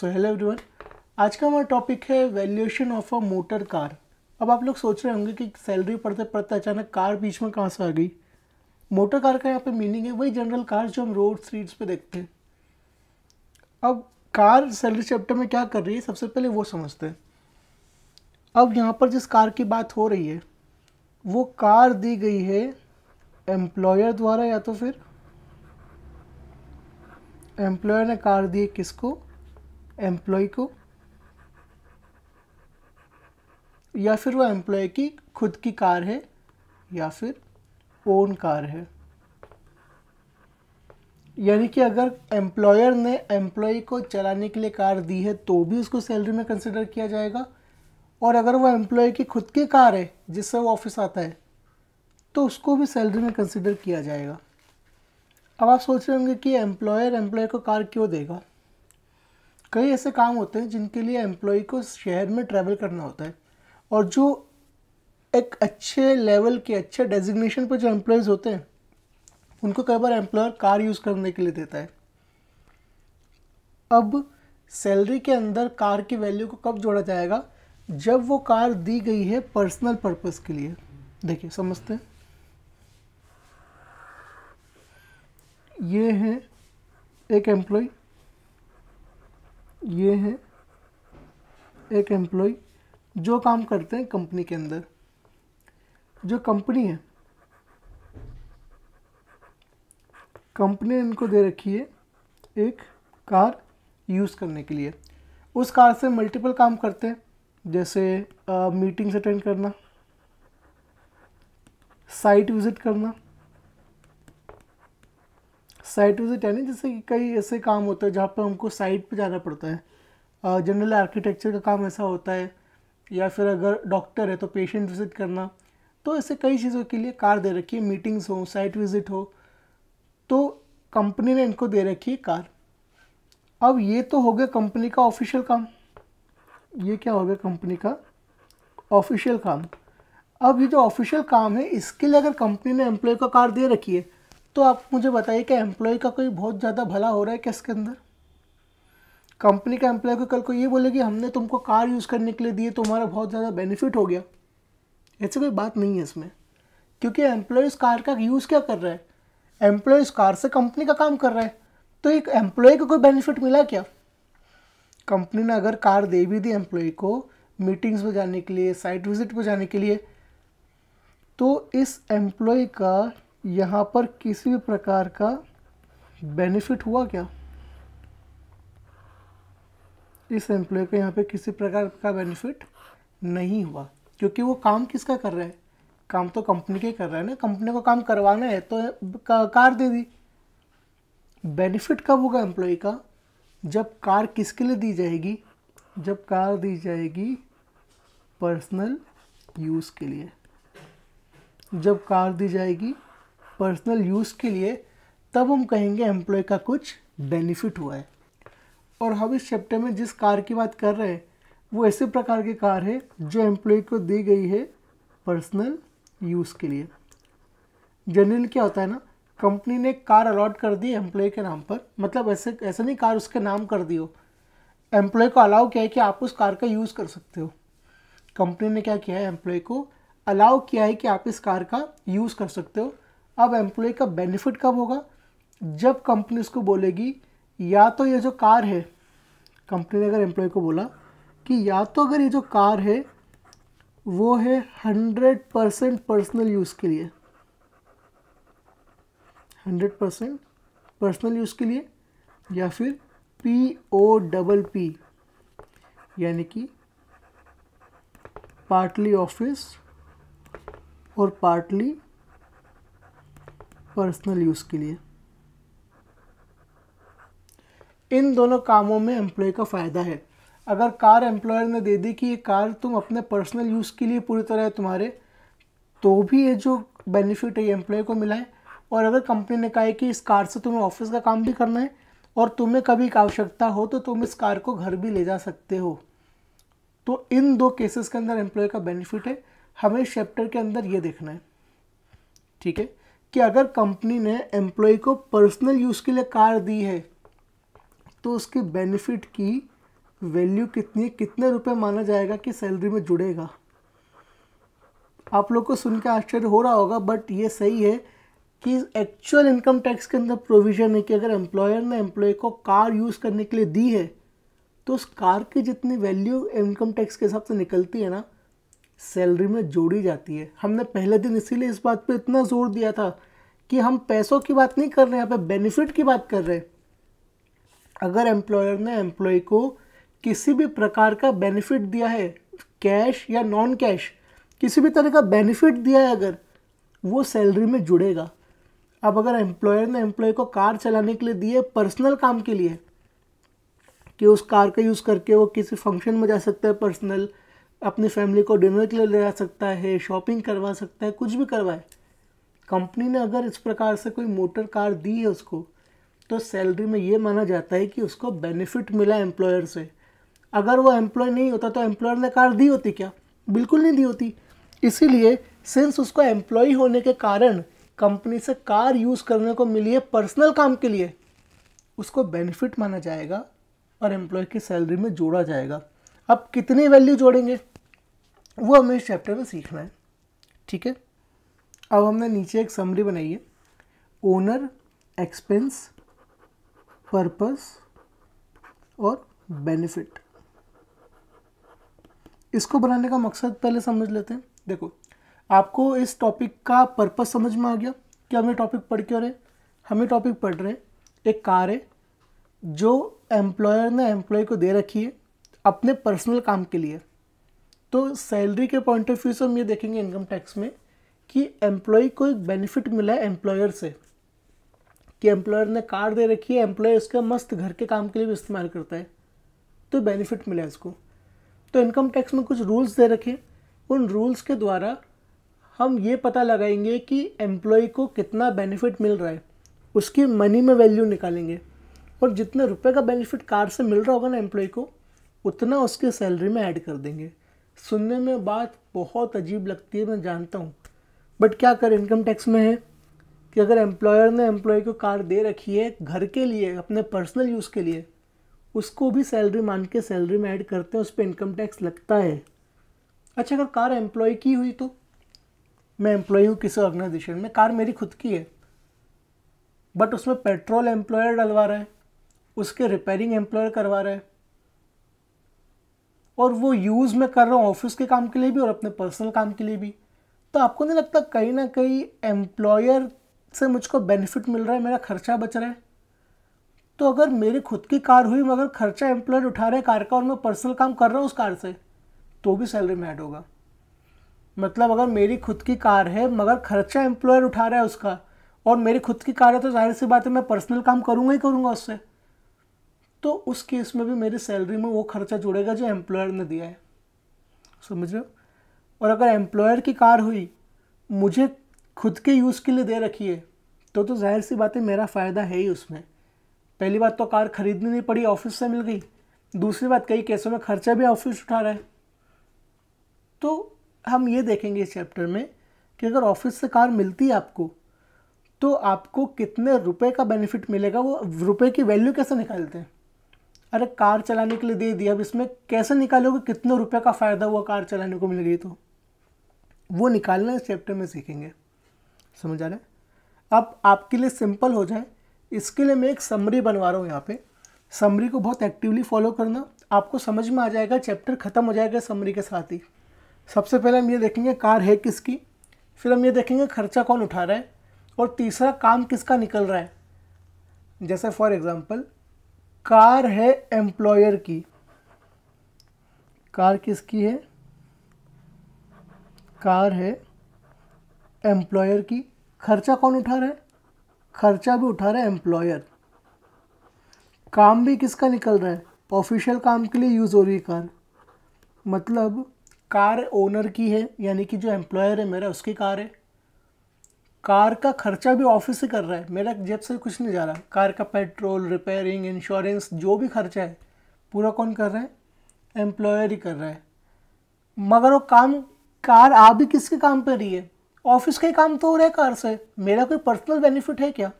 So hello everyone आज का हमारा टॉपिक है valuation of a motor car अब आप लोग सोच रहे होंगे कि सैलरी पढ़ते पढ़ते अचानक कार बीच में कहाँ से आ गई मोटर कार का यहाँ पे मीनिंग है वही जनरल कार जो हम रोड स्ट्रीट्स पे देखते हैं अब कार सैलरी चैप्टर में क्या कर रही है सबसे पहले वो समझते हैं अब यहाँ पर जिस कार की बात हो रही है वो कार दी गई है एम्प्लॉयर द्वारा या तो फिर एम्प्लॉयर ने कार दी है किसको एम्प्लॉय को या फिर वो एम्प्लॉय की खुद की कार है या फिर ओन कार है यानी कि अगर एम्प्लॉयर ने एम्प्लॉय को चलाने के लिए कार दी है तो भी उसको सैलरी में कंसिडर किया जाएगा और अगर वो एम्प्लॉय की खुद की कार है जिससे वो ऑफिस आता है तो उसको भी सैलरी में कंसिडर किया जाएगा अब आप सोच रहे होंगे कि एम्प्लॉयर एम्प्लॉय को कार क्यों देगा कई ऐसे काम होते हैं जिनके लिए एम्प्लॉय को शहर में ट्रैवल करना होता है और जो एक अच्छे लेवल के अच्छे डेजिग्नेशन पर जो एम्प्लॉयज़ होते हैं उनको कई बार एम्प्लॉयर कार यूज़ करने के लिए देता है अब सैलरी के अंदर कार की वैल्यू को कब जोड़ा जाएगा जब वो कार दी गई है पर्सनल पर्पस के लिए देखिए समझते हैं ये है एक एम्प्लॉय ये हैं एक एम्प्लॉय जो काम करते हैं कंपनी के अंदर जो कंपनी है कंपनी ने इनको दे रखी है एक कार यूज़ करने के लिए उस कार से मल्टीपल काम करते हैं जैसे मीटिंग्स अटेंड करना साइट विज़िट करना साइट विजिट है ना जैसे कि कई ऐसे काम होते हैं जहाँ पर हमको साइट पे जाना पड़ता है जनरल आर्किटेक्चर का काम ऐसा होता है या फिर अगर डॉक्टर है तो पेशेंट विज़िट करना तो ऐसे कई चीज़ों के लिए कार दे रखी है मीटिंग्स हो साइट विज़िट हो तो कंपनी ने इनको दे रखी है कार अब ये तो हो गया कंपनी का ऑफिशियल काम ये क्या हो गया कंपनी का ऑफिशियल काम अब ये जो ऑफिशियल काम है इसके लिए अगर कंपनी ने एम्प्लॉय को कार दे रखी है तो आप मुझे बताइए कि एम्प्लॉय का कोई बहुत ज़्यादा भला हो रहा है क्या इसके अंदर कंपनी का एम्प्लॉय को कल को ये बोले कि हमने तुमको कार यूज़ करने के लिए दिए तो हमारा बहुत ज़्यादा बेनिफिट हो गया ऐसी कोई बात नहीं है इसमें क्योंकि एम्प्लॉयज़ कार का यूज़ क्या कर रहा है एम्प्लॉयज़ कार से कंपनी का काम कर रहा है तो एक एम्प्लॉय को कोई बेनिफिट मिला क्या कंपनी ने अगर कार दे भी दी एम्प्लॉय को मीटिंग्स में जाने के लिए साइट विजिट पर जाने के लिए तो इस एम्प्लॉय का यहाँ पर किसी भी प्रकार का बेनिफिट हुआ क्या इस एम्प्लॉय को यहाँ पे किसी प्रकार का बेनिफिट नहीं हुआ क्योंकि वो काम किसका कर रहा है काम तो कंपनी के कर रहा है ना कंपनी को काम करवाना है तो कार दे दी बेनिफिट कब होगा एम्प्लॉय का जब कार किसके लिए दी जाएगी जब कार दी जाएगी पर्सनल यूज़ के लिए जब कार दी जाएगी पर्सनल यूज़ के लिए तब हम कहेंगे एम्प्लॉय का कुछ बेनिफिट हुआ है और हम इस चैप्टर में जिस कार की बात कर रहे हैं वो ऐसे प्रकार की कार है जो एम्प्लॉय को दी गई है पर्सनल यूज़ के लिए जनरल क्या होता है ना कंपनी ने कार अलॉट कर दी एम्प्लॉय के नाम पर मतलब ऐसे ऐसा नहीं कार उसके नाम कर दी हो एम्प्लॉय को अलाउ किया है कि आप उस कार का यूज़ कर सकते हो कंपनी ने क्या किया है एम्प्लॉय को अलाउ किया है कि आप इस कार का यूज़ कर सकते हो अब एम्प्लॉय का बेनिफिट कब होगा जब कंपनी उसको बोलेगी या तो ये जो कार है कंपनी ने अगर एम्प्लॉय को बोला कि या तो अगर ये जो कार है वो है हंड्रेड परसेंट पर्सनल यूज़ के लिए हंड्रेड परसेंट पर्सनल यूज़ के लिए या फिर पी ओ डबल पी यानी कि पार्टली ऑफिस और पार्टली पर्सनल यूज़ के लिए इन दोनों कामों में एम्प्लॉय का फ़ायदा है अगर कार एम्प्लॉयर ने दे दी कि ये कार तुम अपने पर्सनल यूज़ के लिए पूरी तरह तुम्हारे तो भी ये जो बेनिफिट है ये एम्प्लॉय को मिला है और अगर कंपनी ने कहा है कि इस कार से तुम्हें ऑफिस का काम भी करना है और तुम्हें कभी आवश्यकता हो तो तुम इस कार को घर भी ले जा सकते हो तो इन दो केसेस के अंदर एम्प्लॉय का बेनिफिट है हमें इस चैप्टर के अंदर ये देखना है ठीक है कि अगर कंपनी ने एम्प्लॉय को पर्सनल यूज़ के लिए कार दी है तो उसके बेनिफिट की वैल्यू कितनी कितने रुपए माना जाएगा कि सैलरी में जुड़ेगा आप लोग को सुन के आश्चर्य हो रहा होगा बट ये सही है कि एक्चुअल इनकम टैक्स के अंदर प्रोविज़न है कि अगर एम्प्लॉयर ने एम्प्लॉय को कार यूज़ करने के लिए दी है तो उस कार की जितनी वैल्यू इनकम टैक्स के हिसाब से निकलती है ना सैलरी में जोड़ी जाती है हमने पहले दिन इसीलिए इस बात पर इतना जोर दिया था कि हम पैसों की बात नहीं कर रहे हैं यहाँ पे बेनिफिट की बात कर रहे हैं अगर एम्प्लॉयर ने एम्प्लॉय को किसी भी प्रकार का बेनिफिट दिया है कैश या नॉन कैश किसी भी तरह का बेनिफिट दिया है अगर वो सैलरी में जुड़ेगा अब अगर एम्प्लॉयर ने एम्प्लॉय को कार चलाने के लिए दिए पर्सनल काम के लिए कि उस कार का यूज़ करके वो किसी फंक्शन में जा सकता है पर्सनल अपनी फैमिली को डिनर के लिए ले जा सकता है शॉपिंग करवा सकता है कुछ भी करवाए कंपनी ने अगर इस प्रकार से कोई मोटर कार दी है उसको तो सैलरी में ये माना जाता है कि उसको बेनिफिट मिला एम्प्लॉयर से अगर वो एम्प्लॉय नहीं होता तो एम्प्लॉयर ने कार दी होती क्या बिल्कुल नहीं दी होती इसीलिए सिंस उसको एम्प्लॉय होने के कारण कंपनी से कार यूज़ करने को मिली है पर्सनल काम के लिए उसको बेनिफिट माना जाएगा और एम्प्लॉय की सैलरी में जोड़ा जाएगा अब कितनी वैल्यू जोड़ेंगे वो हमें इस चैप्टर में सीखना है ठीक है अब हमने नीचे एक समरी बनाई है ओनर एक्सपेंस पर्पस और बेनिफिट इसको बनाने का मकसद पहले समझ लेते हैं देखो आपको इस टॉपिक का पर्पस समझ में आ गया कि हमें टॉपिक पढ़ क्यों रहे हमें टॉपिक पढ़ रहे एक कार है जो एम्प्लॉयर ने एम्प्लॉय को दे रखी है अपने पर्सनल काम के लिए तो सैलरी के पॉइंट ऑफ व्यू से हम ये देखेंगे इनकम टैक्स में कि एम्प्लॉय को एक बेनिफिट मिला है एम्प्लॉयर से कि एम्प्लॉयर ने कार दे रखी है एम्प्लॉय उसका मस्त घर के काम के लिए भी इस्तेमाल करता है तो बेनिफिट मिला है इसको तो इनकम टैक्स में कुछ रूल्स दे रखे उन रूल्स के द्वारा हम ये पता लगाएंगे कि एम्प्लॉय को कितना बेनिफिट मिल रहा है उसकी मनी में वैल्यू निकालेंगे और जितने रुपए का बेनिफिट कार से मिल रहा होगा ना एम्प्लॉय को उतना उसके सैलरी में ऐड कर देंगे सुनने में बात बहुत अजीब लगती है मैं जानता हूँ बट क्या कर इनकम टैक्स में है कि अगर एम्प्लॉयर ने एम्प्लॉय को कार दे रखी है घर के लिए अपने पर्सनल यूज़ के लिए उसको भी सैलरी मान के सैलरी में ऐड करते हैं उस पर इनकम टैक्स लगता है अच्छा अगर कार एम्प्लॉय की हुई तो मैं एम्प्लॉय हूँ किसी ऑर्गेनाइजेशन में कार मेरी खुद की है बट उसमें पेट्रोल एम्प्लॉयर डलवा रहा है उसके रिपेयरिंग एम्प्लॉयर करवा रहा है और वो यूज़ मैं कर रहा हूँ ऑफिस के काम के लिए भी और अपने पर्सनल काम के लिए भी तो आपको नहीं लगता कहीं ना कहीं एम्प्लॉयर से मुझको बेनिफिट मिल रहा है मेरा खर्चा बच रहा है तो अगर मेरी खुद की कार हुई मगर खर्चा एम्प्लॉयर उठा रहे कार का और मैं पर्सनल काम कर रहा हूँ उस कार से तो भी सैलरी में ऐड होगा मतलब अगर मेरी खुद की कार है मगर खर्चा एम्प्लॉयर उठा रहा है उसका और मेरी खुद की कार है तो जाहिर सी बात है मैं पर्सनल काम करूँगा ही करूँगा उससे तो उस केस में भी मेरी सैलरी में वो खर्चा जुड़ेगा जो एम्प्लॉयर ने दिया है समझ रहे हो और अगर एम्प्लॉयर की कार हुई मुझे खुद के यूज़ के लिए दे रखी है तो तो जाहिर सी बात है मेरा फ़ायदा है ही उसमें पहली बात तो कार खरीदनी नहीं पड़ी ऑफिस से मिल गई दूसरी बात कई केसों में खर्चा भी ऑफिस उठा रहा है तो हम ये देखेंगे इस चैप्टर में कि अगर ऑफिस से कार मिलती है आपको तो आपको कितने रुपए का बेनिफिट मिलेगा वो रुपए की वैल्यू कैसे निकालते हैं अरे कार चलाने के लिए दे दिया अब इसमें कैसे निकालोगे कितने रुपये का फ़ायदा हुआ कार चलाने को मिल गई तो वो निकालना इस चैप्टर में सीखेंगे समझ आ रहा है अब आपके लिए सिंपल हो जाए इसके लिए मैं एक समरी बनवा रहा हूँ यहाँ पे समरी को बहुत एक्टिवली फॉलो करना आपको समझ में आ जाएगा चैप्टर ख़त्म हो जाएगा समरी के साथ ही सबसे पहले हम ये देखेंगे कार है किसकी फिर हम ये देखेंगे खर्चा कौन उठा रहा है और तीसरा काम किसका निकल रहा है जैसे फॉर एग्ज़ाम्पल कार है एम्प्लॉयर की कार किसकी है कार है एम्प्लॉयर की खर्चा कौन उठा रहा है खर्चा भी उठा रहा है एम्प्लॉयर काम भी किसका निकल रहा है ऑफिशियल काम के लिए यूज़ हो रही है कार मतलब कार ओनर की है यानी कि जो एम्प्लॉयर है मेरा उसकी कार है कार का खर्चा भी ऑफिस से कर रहा है मेरा जेब से कुछ नहीं जा रहा कार का पेट्रोल रिपेयरिंग इंश्योरेंस जो भी खर्चा है पूरा कौन कर रहा है एम्प्लॉयर ही कर रहा है मगर वो काम कार आ भी किसके काम पर रही है ऑफिस का ही काम तो हो रहा है कार से मेरा कोई पर्सनल बेनिफिट है क्या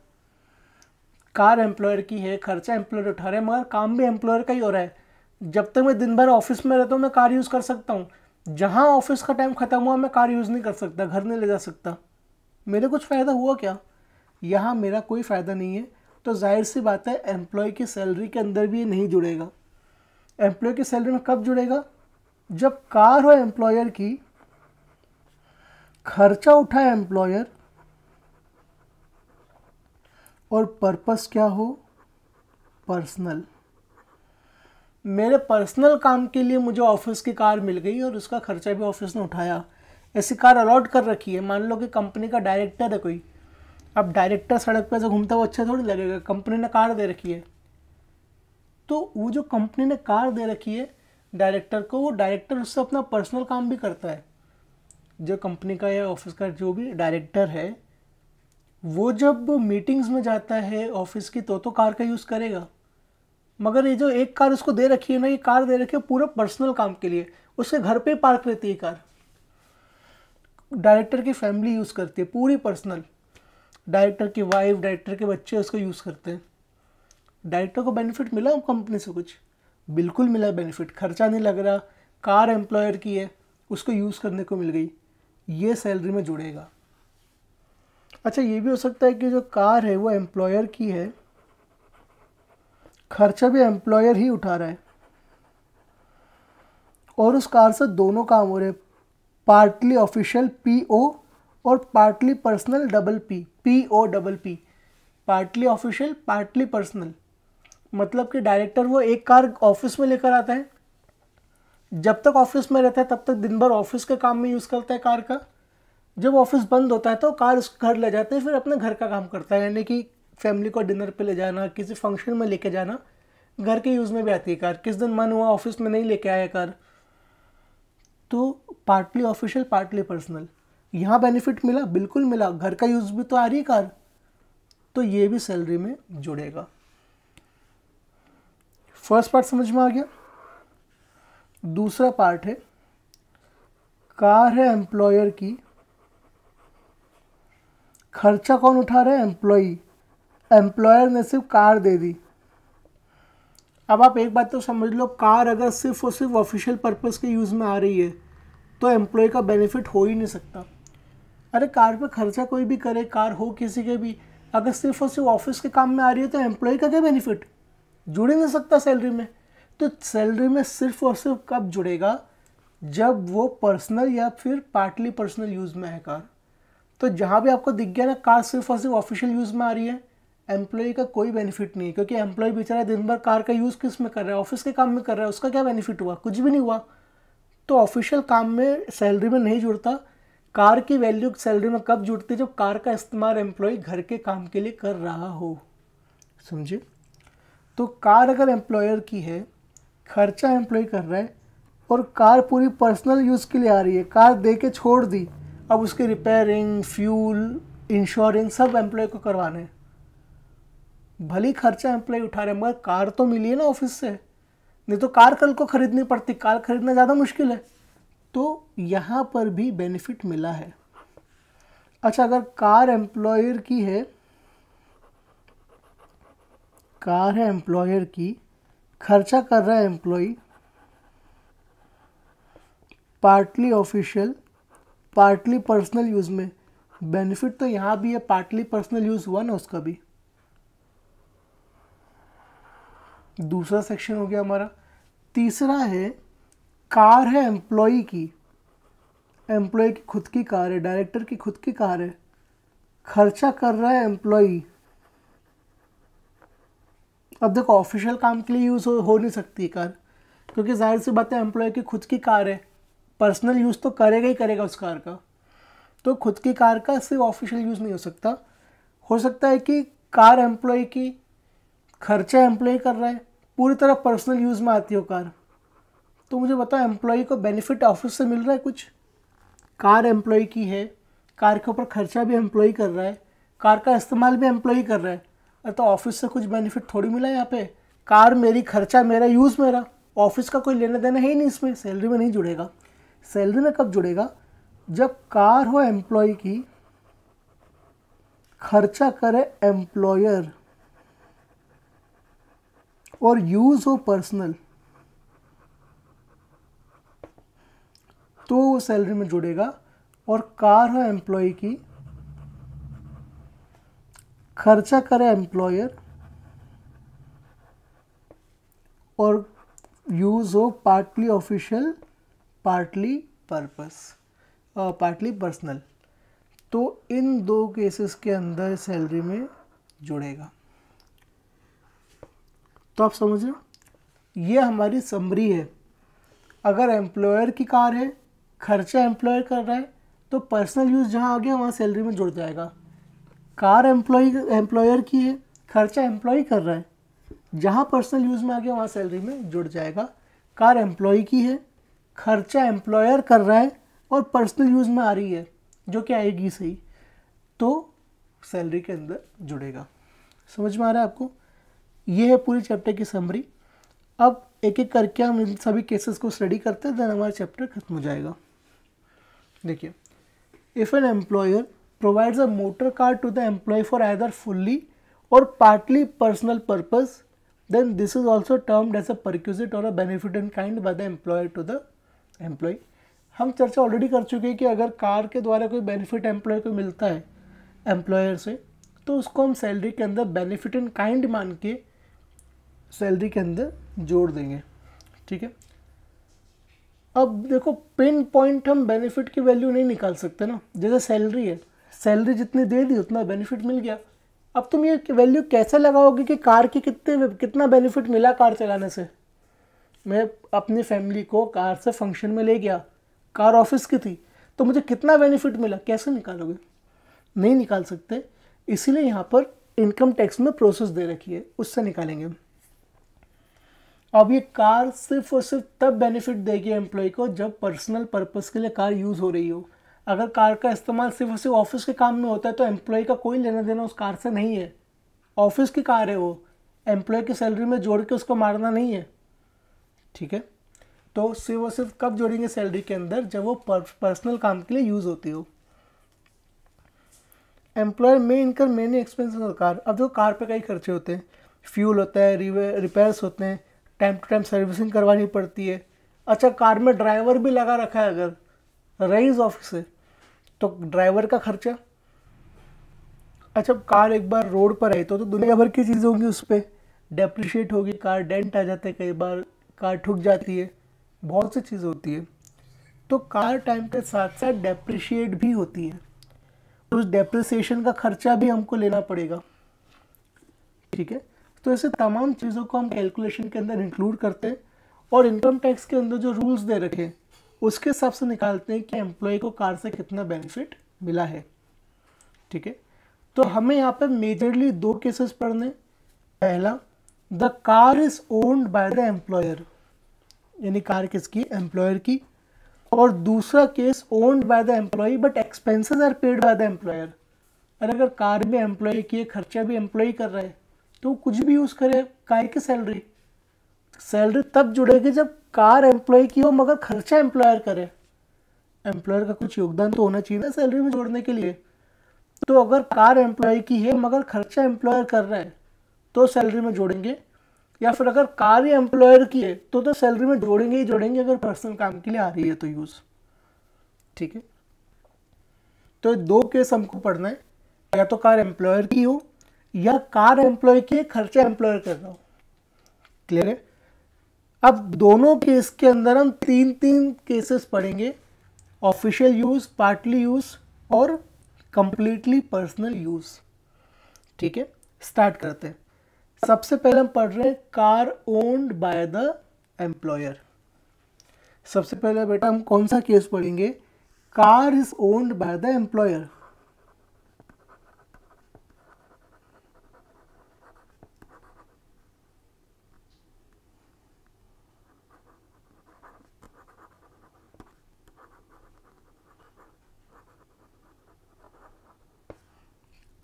कार एम्प्लॉयर की है खर्चा एम्प्लॉयर उठा रहे हैं मगर काम भी एम्प्लॉयर का ही हो रहा है जब तक मैं दिन भर ऑफिस में रहता हूँ मैं कार यूज़ कर सकता हूँ जहाँ ऑफिस का टाइम ख़त्म हुआ मैं कार यूज़ नहीं कर सकता घर नहीं ले जा सकता मेरे कुछ फ़ायदा हुआ क्या यहाँ मेरा कोई फ़ायदा नहीं है तो जाहिर सी बात है एम्प्लॉय की सैलरी के अंदर भी ये नहीं जुड़ेगा एम्प्लॉय की सैलरी में कब जुड़ेगा जब कार हो एम्प्लॉयर की खर्चा उठाए एम्प्लॉयर और पर्पस क्या हो पर्सनल मेरे पर्सनल काम के लिए मुझे ऑफिस की कार मिल गई और उसका खर्चा भी ऑफिस ने उठाया ऐसी कार अलॉट कर रखी है मान लो कि कंपनी का डायरेक्टर है कोई अब डायरेक्टर सड़क पर से घूमता वो अच्छा थोड़ी लगेगा कंपनी ने कार दे रखी है तो वो जो कंपनी ने कार दे रखी है डायरेक्टर को वो डायरेक्टर उससे अपना पर्सनल काम भी करता है जो कंपनी का या ऑफिस का जो भी डायरेक्टर है वो जब मीटिंग्स में जाता है ऑफिस की तो तो कार का यूज़ करेगा मगर ये जो एक कार उसको दे रखी है ना ये कार दे रखी है पूरा पर्सनल काम के लिए उसके घर पे पार्क रहती है कार डायरेक्टर की फैमिली यूज़ करती है पूरी पर्सनल डायरेक्टर की वाइफ डायरेक्टर के बच्चे उसको यूज़ करते हैं डायरेक्टर को बेनिफिट मिला कंपनी से कुछ बिल्कुल मिला बेनिफिट खर्चा नहीं लग रहा कार एम्प्लॉयर की है उसको यूज़ करने को मिल गई ये सैलरी में जुड़ेगा अच्छा ये भी हो सकता है कि जो कार है वो एम्प्लॉयर की है खर्चा भी एम्प्लॉयर ही उठा रहा है और उस कार से दोनों काम हो रहे हैं पार्टली ऑफिशियल पी ओ और partly personal double P P O double P partly official partly personal मतलब कि डायरेक्टर वो एक कार ऑफिस में लेकर आता है जब तक ऑफिस में रहता है तब तक दिन भर ऑफिस के काम में यूज़ करता है कार का जब ऑफिस बंद होता है तो कार उस घर ले जाते हैं फिर अपने घर का काम करता है यानी कि फैमिली को डिनर पे ले जाना किसी फंक्शन में लेके जाना घर के यूज़ में भी आती है कार किस दिन मन हुआ ऑफिस में नहीं लेके आया कार तो पार्टली ऑफिशियल पार्टली पर्सनल यहाँ बेनिफिट मिला बिल्कुल मिला घर का यूज़ भी तो आ रही है कार तो ये भी सैलरी में जुड़ेगा फर्स्ट पार्ट समझ में आ गया दूसरा पार्ट है कार है एम्प्लॉयर की खर्चा कौन उठा रहा है एम्प्लॉय एम्प्लॉयर ने सिर्फ कार दे दी अब आप एक बात तो समझ लो कार अगर सिर्फ और सिर्फ ऑफिशियल पर्पज़ के यूज़ में आ रही है तो एम्प्लॉय का बेनिफिट हो ही नहीं सकता अरे कार पर खर्चा कोई भी करे कार हो किसी के भी अगर सिर्फ और सिर्फ ऑफिस के काम में आ रही है तो एम्प्लॉय का क्या बेनिफिट जुड़ ही नहीं सकता सैलरी में तो सैलरी में सिर्फ और सिर्फ कब जुड़ेगा जब वो पर्सनल या फिर पार्टली पर्सनल यूज़ में है कार तो जहाँ भी आपको दिख गया ना कार सिर्फ और सिर्फ ऑफिशियल यूज़ में आ रही है एम्प्लॉय का कोई बेनिफिट नहीं है क्योंकि एम्प्लॉय बेचारा दिन भर कार का यूज़ किस में कर रहा है ऑफिस के काम में कर रहा है उसका क्या बेनिफिट हुआ कुछ भी नहीं हुआ तो ऑफिशियल काम में सैलरी में नहीं जुड़ता कार की वैल्यू सैलरी में कब जुड़ती जब कार का इस्तेमाल एम्प्लॉय घर के काम के लिए कर रहा हो समझे तो कार अगर एम्प्लॉयर की है खर्चा एम्प्लॉय कर रहा है और कार पूरी पर्सनल यूज़ के लिए आ रही है कार दे के छोड़ दी अब उसकी रिपेयरिंग फ्यूल इंश्योरेंस सब एम्प्लॉय को करवाना है भली खर्चा एम्प्लॉय उठा रहे मगर कार तो मिली है ना ऑफिस से नहीं तो कार कल को ख़रीदनी पड़ती कार खरीदना ज़्यादा मुश्किल है तो यहाँ पर भी बेनिफिट मिला है अच्छा अगर कार एम्प्लॉयर की है कार है एम्प्लॉयर की खर्चा कर रहा है employee partly official partly personal use में बेनिफिट तो यहाँ भी है पार्टली पर्सनल यूज़ हुआ ना उसका भी दूसरा सेक्शन हो गया हमारा तीसरा है कार है एम्प्लॉय की एम्प्लॉय की खुद की कार है डायरेक्टर की खुद की कार है खर्चा कर रहा है एम्प्लॉय अब देखो ऑफिशियल काम के लिए यूज़ हो, हो नहीं सकती कार क्योंकि जाहिर सी बात है एम्प्लॉय की खुद की कार है पर्सनल यूज़ तो करेगा ही करेगा उस कार का तो खुद की कार का सिर्फ ऑफिशियल यूज़ नहीं हो सकता हो सकता है कि कार एम्प्लॉय की खर्चा एम्प्लॉय कर रहा है पूरी तरह पर्सनल यूज़ में आती हो कार तो मुझे बताओ एम्प्लॉय को बेनिफिट ऑफिस से मिल रहा है कुछ कार एम्प्लॉय की है कार के ऊपर खर्चा भी एम्प्लॉय कर रहा है कार का इस्तेमाल भी एम्प्लॉय कर रहा है अरे तो ऑफिस से कुछ बेनिफिट थोड़ी मिला यहाँ पे कार मेरी खर्चा मेरा यूज़ मेरा ऑफिस का कोई लेना देना है ही नहीं इसमें सैलरी में नहीं जुड़ेगा सैलरी में कब जुड़ेगा जब कार हो एम्प्लॉय की खर्चा करे एम्प्लॉयर और यूज़ हो पर्सनल तो वो सैलरी में जुड़ेगा और कार हो एम्प्लॉय की खर्चा करे एम्प्लॉयर और यूज़ हो partly official partly purpose partly personal तो इन दो केसेस के अंदर सैलरी में जुड़ेगा तो आप समझ हो ये हमारी समरी है अगर एम्प्लॉयर की कार है खर्चा एम्प्लॉयर कर रहा है तो पर्सनल यूज़ जहाँ आ गया वहाँ सैलरी में जुड़ जाएगा कार एम्प्लॉय एम्प्लॉयर की है खर्चा एम्प्लॉय कर रहा है जहाँ पर्सनल यूज़ में आ गया वहाँ सैलरी में जुड़ जाएगा कार एम्प्लॉय की है खर्चा एम्प्लॉयर कर रहा है और पर्सनल यूज़ में आ रही है जो कि आएगी सही तो सैलरी के अंदर जुड़ेगा समझ में आ रहा है आपको ये है पूरी चैप्टर की समरी अब एक एक करके हम इन सभी केसेस को स्टडी करते हैं देन हमारा चैप्टर खत्म हो जाएगा देखिए if an employer provides a motor car to the employee for either fully or partly personal purpose then this is also termed as a perquisite or a benefit in kind by the employer to the employee हम चर्चा already कर चुके हैं कि अगर car के द्वारा कोई बेनिफिट एम्प्लॉय को मिलता है एम्प्लॉयर से तो उसको हम सैलरी के अंदर बेनिफिट इन काइंड मान के सैलरी के अंदर जोड़ देंगे ठीक है अब देखो पिन पॉइंट हम बेनिफिट की वैल्यू नहीं निकाल सकते ना जैसे सैलरी है सैलरी जितनी दे दी उतना बेनिफिट मिल गया अब तुम ये वैल्यू कैसे लगाओगे कि कार की कितने कितना बेनिफिट मिला कार चलाने से मैं अपनी फैमिली को कार से फंक्शन में ले गया कार ऑफिस की थी तो मुझे कितना बेनिफिट मिला कैसे निकालोगे नहीं निकाल सकते इसीलिए यहाँ पर इनकम टैक्स में प्रोसेस दे रखी है उससे निकालेंगे हम अब ये कार सिर्फ और सिर्फ तब बेनिफिट देगी एम्प्लॉय को जब पर्सनल पर्पस के लिए कार यूज़ हो रही हो अगर कार का इस्तेमाल सिर्फ और सिर्फ ऑफिस के काम में होता है तो एम्प्लॉय का कोई लेना देना उस कार से नहीं है ऑफिस की कार है वो एम्प्लॉय की सैलरी में जोड़ के उसको मारना नहीं है ठीक है तो सिर्फ और सिर्फ कब जोड़ेंगे सैलरी के अंदर जब वो पर्सनल काम के लिए यूज़ होती हो एम्प्लॉय मेन इनकर मेन एक्सपेंसिस कार अब जो कार पे कई खर्चे होते हैं फ्यूल होता है रिपेयर्स होते हैं टाइम टू टाइम सर्विसिंग करवानी पड़ती है अच्छा कार में ड्राइवर भी लगा रखा है अगर रईस ऑफिस से तो ड्राइवर का खर्चा अच्छा कार एक बार रोड पर आई तो, तो दुनिया भर की चीज़ें होंगी उस पर डेप्रिशिएट होगी कार डेंट आ जाते हैं कई बार कार ठुक जाती है बहुत सी चीज़ होती है तो कार टाइम के साथ साथ डेप्रिशिएट भी होती है उस डेप्रिसिएशन का खर्चा भी हमको लेना पड़ेगा ठीक है तो ऐसे तमाम चीज़ों को हम कैलकुलेशन के अंदर इंक्लूड करते हैं और इनकम टैक्स के अंदर जो रूल्स दे रखे हैं उसके हिसाब से निकालते हैं कि एम्प्लॉय को कार से कितना बेनिफिट मिला है ठीक है तो हमें यहाँ पे मेजरली दो केसेस पढ़ने पहला the car is owned by the employer यानी कार किसकी एम्प्लॉयर की और दूसरा case owned by the employee but expenses are paid by the employer और अगर कार में एम्प्लॉय की खर्चा भी एम्प्लॉय कर रहे हैं तो कुछ भी यूज़ करे काय की सैलरी सैलरी तब जुड़ेगी जब कार एम्प्लॉय की हो मगर खर्चा एम्प्लॉयर करे एम्प्लॉयर का कुछ योगदान तो होना चाहिए सैलरी में जोड़ने के लिए तो अगर कार एम्प्लॉय की है मगर खर्चा एम्प्लॉयर कर रहा है तो सैलरी में जोड़ेंगे या फिर अगर कार ही एम्प्लॉयर की है तो तो सैलरी में जोड़ेंगे ही जोड़ेंगे अगर पर्सनल काम के लिए आ रही है तो यूज़ ठीक है तो दो केस हमको पढ़ना है या तो कार एम्प्लॉयर की हो या कार एम्प्लॉय के खर्चा एम्प्लॉय कर रहा हूँ क्लियर है अब दोनों केस के अंदर हम तीन तीन केसेस पढ़ेंगे ऑफिशियल यूज़ पार्टली यूज़ और कंप्लीटली पर्सनल यूज़ ठीक है स्टार्ट करते हैं सबसे पहले हम पढ़ रहे हैं car owned by the employer सबसे पहले बेटा हम कौन सा केस पढ़ेंगे car is owned by the employer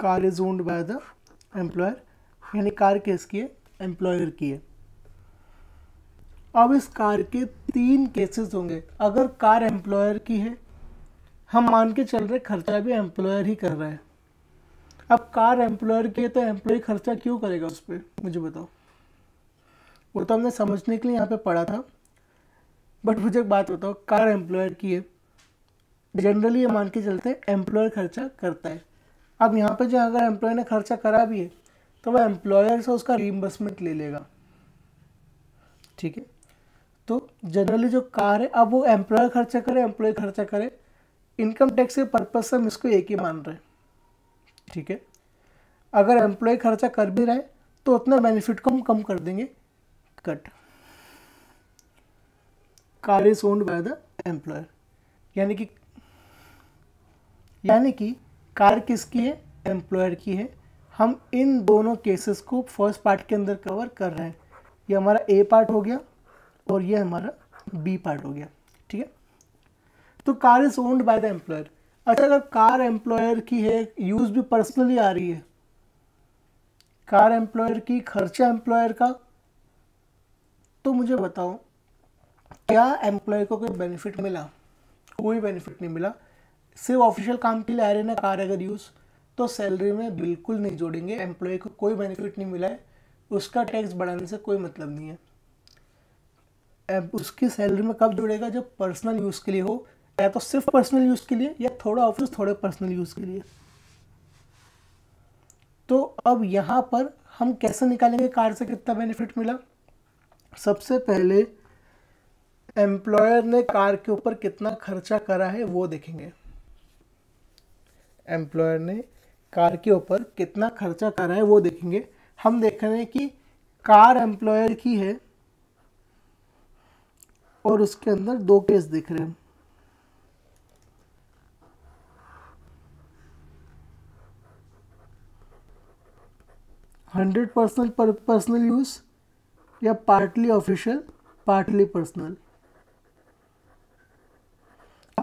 car is owned by the employer यानी कार केस की है एम्प्लॉयर की है अब इस कार के तीन केसेस होंगे अगर कार एम्प्लॉयर की है हम मान के चल रहे खर्चा भी एम्प्लॉयर ही कर रहा है अब कार एम्प्लॉयर की है तो एम्प्लॉय खर्चा क्यों करेगा उस पर मुझे बताओ वो तो हमने समझने के लिए यहाँ पे पढ़ा था बट मुझे एक बात बताओ कार एम्प्लॉयर की है जनरली ये मान के चलते एम्प्लॉयर खर्चा करता है अब यहाँ पे जो अगर एम्प्लॉय ने खर्चा करा भी है तो वह एम्प्लॉयर से उसका रिम्बर्समेंट ले लेगा ठीक है तो जनरली जो कार है अब वो एम्प्लॉयर खर्चा करे एम्प्लॉय खर्चा करे इनकम टैक्स के पर्पज़ से हम इसको एक ही मान रहे ठीक है अगर एम्प्लॉय खर्चा कर भी रहे तो उतना बेनिफिट को हम कम कर देंगे cut car is owned by the employer यानी कि यानी कि कार किसकी है एम्प्लॉयर की है हम इन दोनों केसेस को फर्स्ट पार्ट के अंदर कवर कर रहे हैं ये हमारा ए पार्ट हो गया और ये हमारा बी पार्ट हो गया ठीक है तो car is owned by the employer अच्छा अगर कार एम्प्लॉयर की है यूज़ भी पर्सनली आ रही है कार एम्प्लॉयर की खर्चा एम्प्लॉयर का तो मुझे बताओ क्या एम्प्लॉय को कोई बेनिफिट मिला कोई बेनिफिट नहीं मिला सिर्फ ऑफिशियल काम के लिए आ रहे ना कार अगर यूज़ तो सैलरी में बिल्कुल नहीं जोड़ेंगे एम्प्लॉय को कोई बेनिफिट नहीं मिला है उसका टैक्स बढ़ाने से कोई मतलब नहीं है उसकी सैलरी में कब जुड़ेगा जब पर्सनल यूज़ के लिए हो या तो सिर्फ पर्सनल यूज़ के लिए या थोड़ा ऑफिस थोड़े पर्सनल यूज़ के लिए तो अब यहाँ पर हम कैसे निकालेंगे कार से कितना बेनिफिट मिला सबसे पहले एम्प्लॉयर ने कार के ऊपर कितना खर्चा करा है वो देखेंगे एम्प्लॉयर ने कार के ऊपर कितना खर्चा करा है वो देखेंगे हम देख रहे हैं कि कार एम्प्लॉयर की है और उसके अंदर दो केस देख रहे हैं हंड्रेड पर्सनल पर्सनल यूज़ या पार्टली ऑफिशियल पार्टली पर्सनल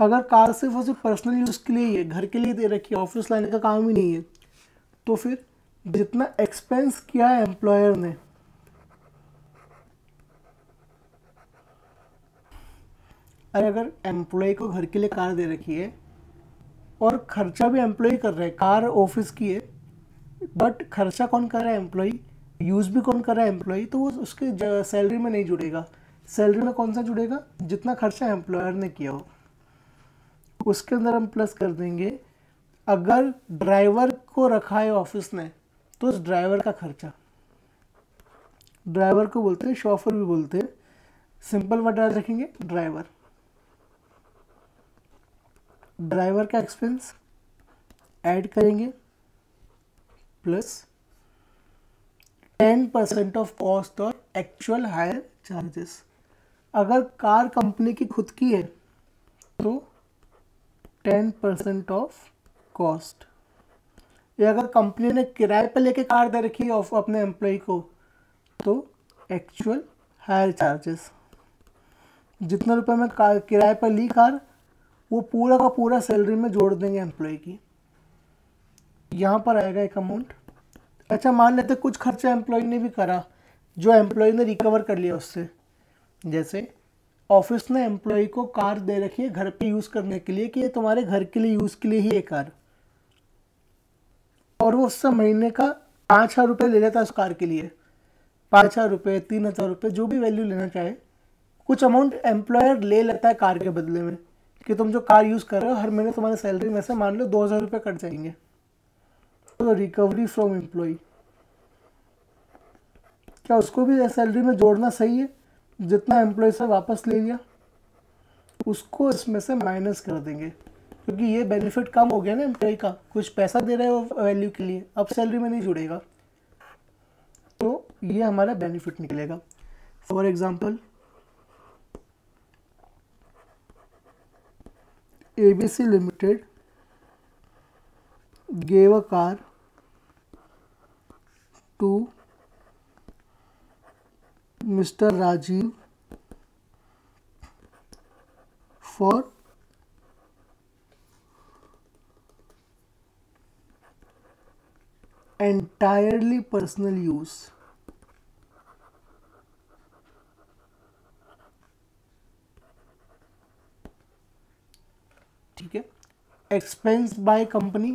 अगर कार सिर्फ और सिर्फ पर्सनल यूज़ के लिए ही है घर के लिए दे रखी है ऑफिस लाने का काम ही नहीं है तो फिर जितना एक्सपेंस किया है एम्प्लॉयर ने अरे अगर एम्प्लॉय को घर के लिए कार दे रखी है और खर्चा भी एम्प्लॉय कर रहा है कार ऑफिस की है बट खर्चा कौन कर रहा है एम्प्लॉय यूज़ भी कौन कर रहा है एम्प्लॉय तो वो उसके सैलरी में नहीं जुड़ेगा सैलरी में कौन सा जुड़ेगा जितना खर्चा एम्प्लॉयर ने किया हो उसके अंदर हम प्लस कर देंगे अगर ड्राइवर को रखा है ऑफिस ने तो उस ड्राइवर का खर्चा ड्राइवर को बोलते हैं शॉफर भी बोलते हैं सिंपल वर्ड रखेंगे ड्राइवर ड्राइवर का एक्सपेंस ऐड करेंगे plus ten percent of cost और एक्चुअल हायर चार्जेस अगर कार कंपनी की खुद की है तो टेन परसेंट ऑफ कॉस्ट ये अगर कंपनी ने किराए पर लेके कार दे रखी है अपने एम्प्लॉय को तो एक्चुअल हायर चार्जेस जितने रुपए में कार किराए पर ली कार वो पूरा का पूरा सैलरी में जोड़ देंगे एम्प्लॉय की यहाँ पर आएगा एक अमाउंट अच्छा मान लेते कुछ खर्चा एम्प्लॉय ने भी करा जो एम्प्लॉय ने रिकवर कर लिया उससे जैसे ऑफिस ने एम्प्लॉय को कार दे रखी है घर पे यूज़ करने के लिए कि ये तुम्हारे घर के लिए यूज़ के लिए ही है कार और वो उससे महीने का पाँच हज़ार रुपये ले लेता है उस कार के लिए पाँच हज़ार रुपये तीन हज़ार रुपये जो भी वैल्यू लेना चाहे कुछ अमाउंट एम्प्लॉयर ले लेता है कार के बदले में कि तुम जो कार यूज़ कर रहे हो हर महीने तुम्हारी सैलरी में से मान लो दो हज़ार रुपये कट जाएंगे तो रिकवरी फ्रॉम एम्प्लॉय क्या उसको भी सैलरी में जोड़ना सही है जितना एम्प्लॉय से वापस ले लिया तो उसको इसमें से माइनस कर देंगे क्योंकि ये बेनिफिट कम हो गया ना एम्प्लॉय का कुछ पैसा दे रहे हो वैल्यू के लिए अब सैलरी में नहीं जुड़ेगा तो ये हमारा बेनिफिट निकलेगा for example C limited gave a car to Mr. Rajiv for entirely personal use. ठीक है एक्सपेंस बाय कंपनी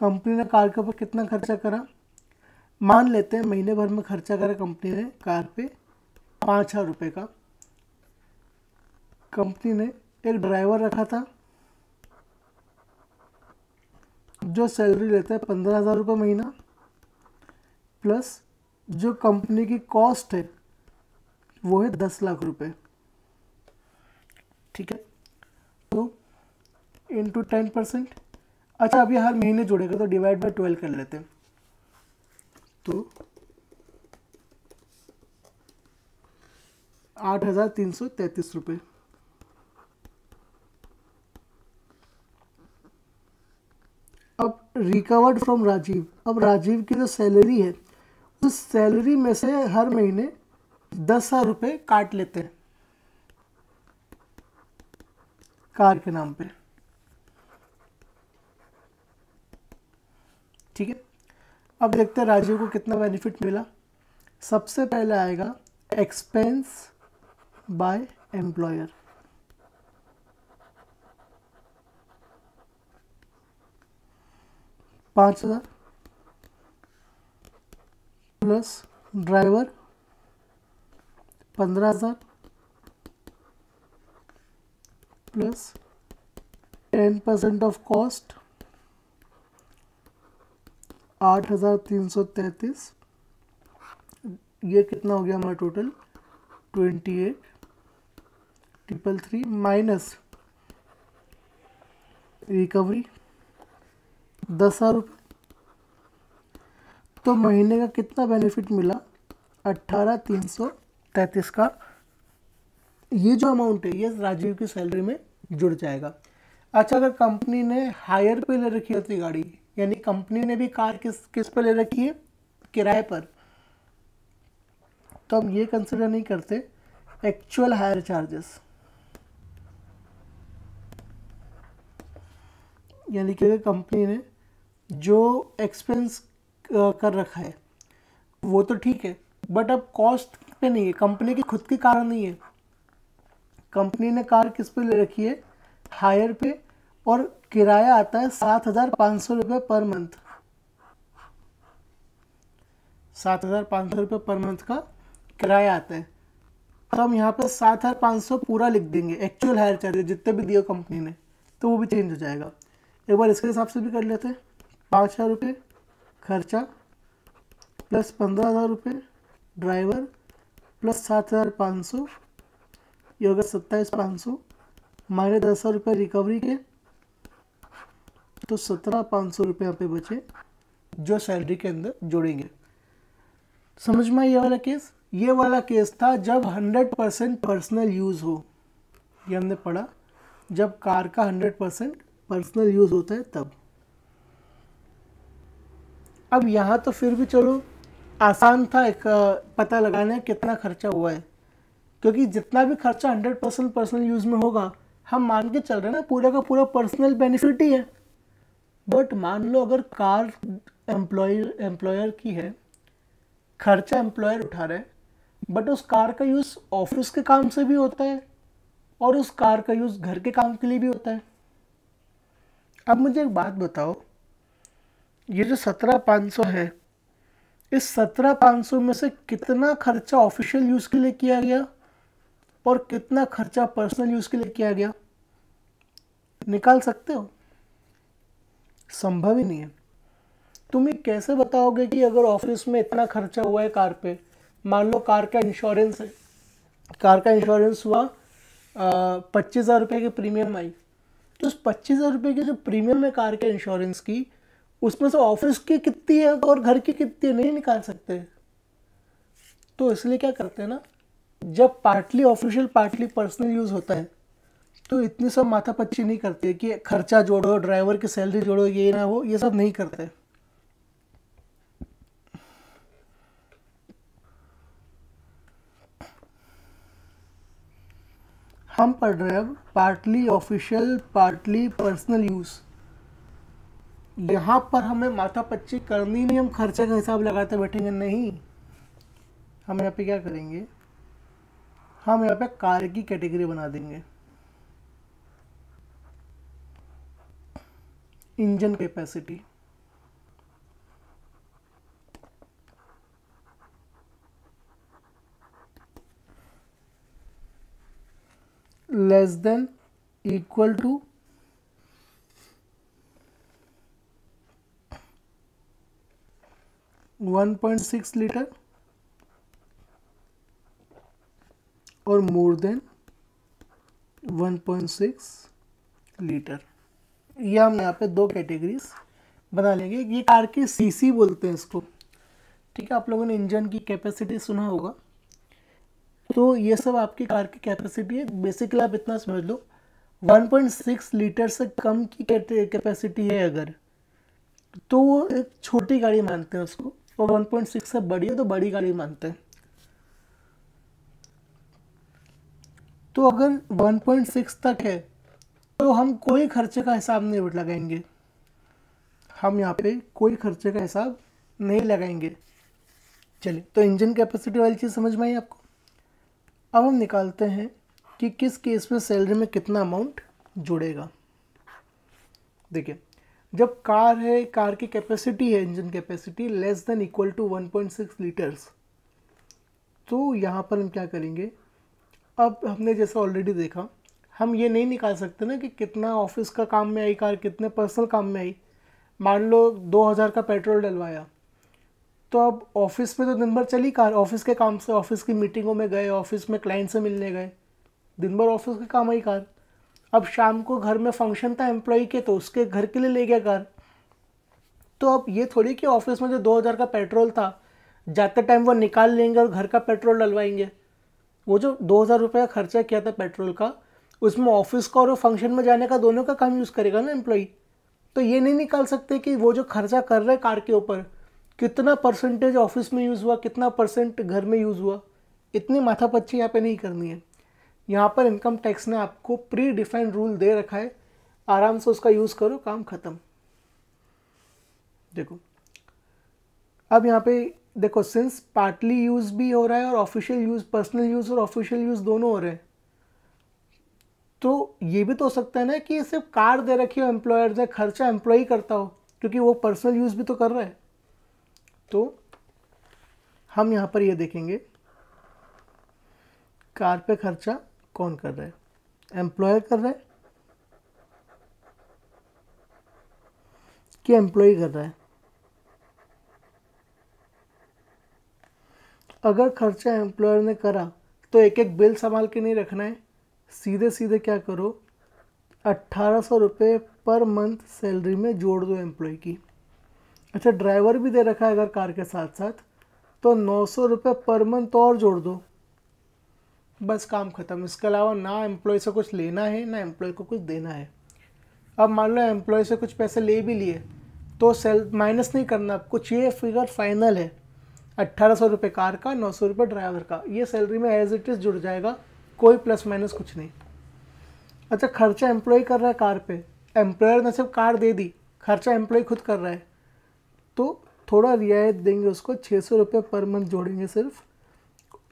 कंपनी ने कार के ऊपर कितना खर्चा करा मान लेते हैं महीने भर में खर्चा करा कंपनी ने कार पे पाँच हज़ार रुपये का कंपनी ने एक ड्राइवर रखा था जो सैलरी लेता है पंद्रह हज़ार रुपये महीना प्लस जो कंपनी की कॉस्ट है वो है दस लाख रुपए ठीक है तो इंटू टेन परसेंट अच्छा अभी हर महीने जुड़ेगा तो डिवाइड बाई ट्वेल्व कर लेते हैं तो आठ हज़ार तीन सौ तैतीस रुपये अब रिकवर्ड फ्रॉम राजीव अब राजीव की जो सैलरी है उस सैलरी में से हर महीने दस हज़ार रुपये काट लेते हैं कार के नाम पे ठीक है अब देखते हैं राजीव को कितना बेनिफिट मिला सबसे पहले आएगा एक्सपेंस बाय एम्प्लॉयर पाँच हज़ार प्लस ड्राइवर पंद्रह हज़ार plus ten percent of cost आठ हज़ार तीन सौ ये कितना हो गया हमारा total twenty eight triple three minus recovery दस हज़ार रुपये तो महीने का कितना बेनिफिट मिला अट्ठारह तीन सौ तैंतीस का ये जो अमाउंट है ये राजीव की सैलरी में जुड़ जाएगा अच्छा अगर कंपनी ने हायर पे ले रखी होती गाड़ी यानी कंपनी ने भी कार किस किस पर ले रखी है किराए पर तो हम ये कंसिडर नहीं करते एक्चुअल हायर चार्जेस यानी कि कंपनी ने जो एक्सपेंस कर रखा है वो तो ठीक है बट अब कॉस्ट पे नहीं है कंपनी की खुद की कार नहीं है कंपनी ने कार किस पे ले रखी है हायर पे और किराया आता है सात हज़ार पाँच सौ रुपये पर मंथ सात हज़ार पाँच सौ रुपये पर मंथ का किराया आता है तो हम यहाँ पर सात हज़ार पाँच सौ पूरा लिख देंगे एक्चुअल हायर चार्जेज जितने भी दिए कंपनी ने तो वो भी चेंज हो जाएगा एक बार इसके हिसाब से भी कर लेते हैं पाँच हज़ार रुपये खर्चा प्लस पंद्रह हज़ार रुपये ड्राइवर प्लस सात हज़ार पाँच सौ ये हो गया सत्ताईस पाँच सौ माइनस दस हज़ार रुपये रिकवरी के तो सत्रह पाँच सौ रुपये यहाँ पे बचे जो सैलरी के अंदर जोड़ेंगे समझ में ये वाला केस ये वाला केस था जब हंड्रेड परसेंट पर्सनल यूज़ हो ये हमने पढ़ा जब कार का हंड्रेड परसेंट पर्सनल यूज़ होता है तब अब यहाँ तो फिर भी चलो आसान था एक पता लगाना कितना खर्चा हुआ है क्योंकि जितना भी खर्चा हंड्रेड परसेंट पर्सनल यूज़ में होगा हम मान के चल रहे हैं ना पूरा का पूरा पर्सनल बेनिफिट ही है बट मान लो अगर कार एम्प्लॉयर एम्प्लॉयर की है खर्चा एम्प्लॉयर उठा रहे बट उस कार का यूज़ ऑफिस के काम से भी होता है और उस कार का यूज़ घर के काम के लिए भी होता है अब मुझे एक बात बताओ ये जो सत्रह पाँच सौ है इस सत्रह पाँच सौ में से कितना खर्चा ऑफिशियल यूज़ के लिए किया गया और कितना खर्चा पर्सनल यूज़ के लिए किया गया निकाल सकते हो संभव ही नहीं है तुम ये कैसे बताओगे कि अगर ऑफिस में इतना खर्चा हुआ है कार पे मान लो कार का इंश्योरेंस है कार का इंश्योरेंस हुआ पच्चीस हज़ार रुपये की प्रीमियम आई तो उस पच्चीस हज़ार रुपये की जो प्रीमियम है कार के इंश्योरेंस की उसमें से ऑफिस की कितनी है और घर की कितनी नहीं निकाल सकते तो इसलिए क्या करते हैं ना जब partly official partly personal use होता है तो इतनी सब माथा पच्ची नहीं करते कि खर्चा जोड़ो ड्राइवर की सैलरी जोड़ो ये ना हो ये सब नहीं करते हम पढ़ रहे हैं partly official partly personal use यहाँ पर हमें माथा पच्ची करनी नहीं हम खर्चे का हिसाब लगाते बैठेंगे नहीं हम यहाँ पे क्या करेंगे हम यहाँ पे कार की कैटेगरी बना देंगे engine capacity less than equal to one point six litre और more than one point six litre ये हम यहाँ पे दो कैटेगरीज बना लेंगे ये कार की सीसी बोलते हैं इसको ठीक है आप लोगों ने इंजन की कैपेसिटी सुना होगा तो ये सब आपकी कार की कैपेसिटी है बेसिकली आप इतना समझ लो 1.6 लीटर से कम की कैपेसिटी है अगर तो वो एक छोटी गाड़ी मानते हैं उसको और 1.6 से बड़ी है तो बड़ी गाड़ी मानते हैं तो अगर 1.6 तक है तो हम कोई खर्चे का हिसाब नहीं लगाएंगे हम यहाँ पे कोई खर्चे का हिसाब नहीं लगाएंगे चलिए तो इंजन कैपेसिटी वाली चीज़ समझ में आई आपको अब हम निकालते हैं कि किस केस में सैलरी में कितना अमाउंट जुड़ेगा देखिए जब कार है कार की कैपेसिटी है engine capacity less than equal to 1.6 litres तो यहाँ पर हम क्या करेंगे अब हमने जैसा ऑलरेडी देखा हम ये नहीं निकाल सकते ना कि कितना ऑफिस का काम में आई कार कितने पर्सनल काम में आई मान लो दो हज़ार का पेट्रोल डलवाया तो अब ऑफिस में तो दिन भर चली कार ऑफिस के काम से ऑफिस की मीटिंगों में गए ऑफिस में क्लाइंट से मिलने गए दिन भर ऑफिस का काम आई कार अब शाम को घर में फंक्शन था एम्प्लॉय के तो उसके घर के लिए ले गया कार तो अब ये थोड़ी कि ऑफिस में जो दो हज़ार का पेट्रोल था जाते टाइम वो निकाल लेंगे और घर का पेट्रोल डलवाएंगे वो जो दो हज़ार रुपये खर्चा किया था पेट्रोल का उसमें ऑफिस का और फंक्शन में जाने का दोनों का काम यूज़ करेगा ना एम्प्लॉई तो ये नहीं निकाल सकते कि वो जो खर्चा कर रहे कार के ऊपर कितना परसेंटेज ऑफिस में यूज़ हुआ कितना परसेंट घर में यूज़ हुआ इतनी माथापच्ची यहाँ पे नहीं करनी है यहाँ पर इनकम टैक्स ने आपको प्री डिफाइंड रूल दे रखा है आराम से उसका यूज़ करो काम ख़त्म देखो अब यहाँ पे देखो सिंस पार्टली यूज़ भी हो रहा है और ऑफिशियल यूज़ पर्सनल यूज़ और ऑफिशियल यूज़ दोनों हो रहे हैं तो ये भी तो हो सकता है ना कि सिर्फ कार दे रखी हो एम्प्लॉयर ने खर्चा एम्प्लॉय करता हो क्योंकि वो पर्सनल यूज़ भी तो कर रहा है तो हम यहाँ पर ये यह देखेंगे कार पे खर्चा कौन कर रहा है एम्प्लॉयर कर रहा है कि एम्प्लॉय कर रहा है अगर खर्चा एम्प्लॉयर ने करा तो एक एक बिल संभाल के नहीं रखना है सीधे सीधे क्या करो अट्ठारह सौ रुपये पर मंथ सैलरी में जोड़ दो एम्प्लॉय की अच्छा ड्राइवर भी दे रखा है अगर कार के साथ साथ तो नौ सौ रुपये पर मंथ और जोड़ दो बस काम ख़त्म इसके अलावा ना एम्प्लॉय से कुछ लेना है ना एम्प्लॉय को कुछ देना है अब मान लो एम्प्लॉय से कुछ पैसे ले भी लिए तो सेल माइनस नहीं करना कुछ ये फिगर फाइनल है अट्ठारह सौ रुपये कार का नौ सौ रुपये ड्राइवर का ये सैलरी में एज इट इज़ जुड़ जाएगा कोई प्लस माइनस कुछ नहीं अच्छा खर्चा एम्प्लॉय कर रहा है कार पे एम्प्लॉयर ने सिर्फ कार दे दी खर्चा एम्प्लॉय खुद कर रहा है तो थोड़ा रियायत देंगे उसको छः सौ रुपये पर मंथ जोड़ेंगे सिर्फ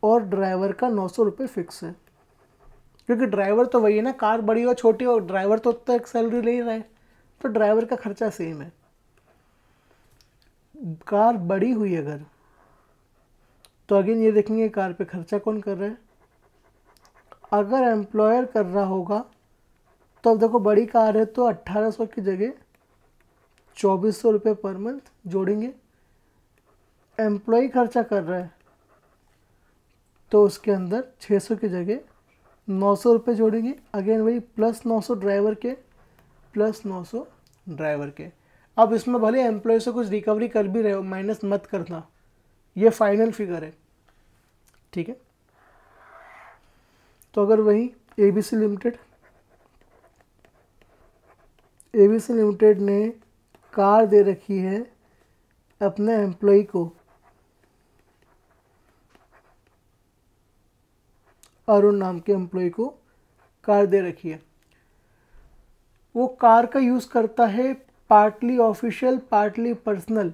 और ड्राइवर का नौ सौ रुपये फिक्स है क्योंकि ड्राइवर तो वही है ना कार बड़ी हो छोटी हो ड्राइवर तो उतना एक सैलरी ले ही रहा है तो ड्राइवर का खर्चा सेम है कार बड़ी हुई अगर तो अगेन ये देखेंगे कार पे खर्चा कौन कर रहा है अगर एम्प्लॉयर कर रहा होगा तो अब देखो बड़ी कार है तो 1800 की जगह चौबीस सौ रुपये पर मंथ जोड़ेंगे एम्प्लॉय खर्चा कर रहा है तो उसके अंदर 600 की जगह नौ सौ रुपये जोड़ेंगे अगेन वही प्लस 900 ड्राइवर के प्लस 900 ड्राइवर के अब इसमें भले एम्प्लॉय से कुछ रिकवरी कर भी रहे हो माइनस मत करना ये फाइनल फिगर है ठीक है तो अगर वही A B C limited A B C limited ने कार दे रखी है अपने एम्प्लॉय को अरुण नाम के एम्प्लॉय को कार दे रखी है वो कार का यूज़ करता है पार्टली ऑफिशियल पार्टली पर्सनल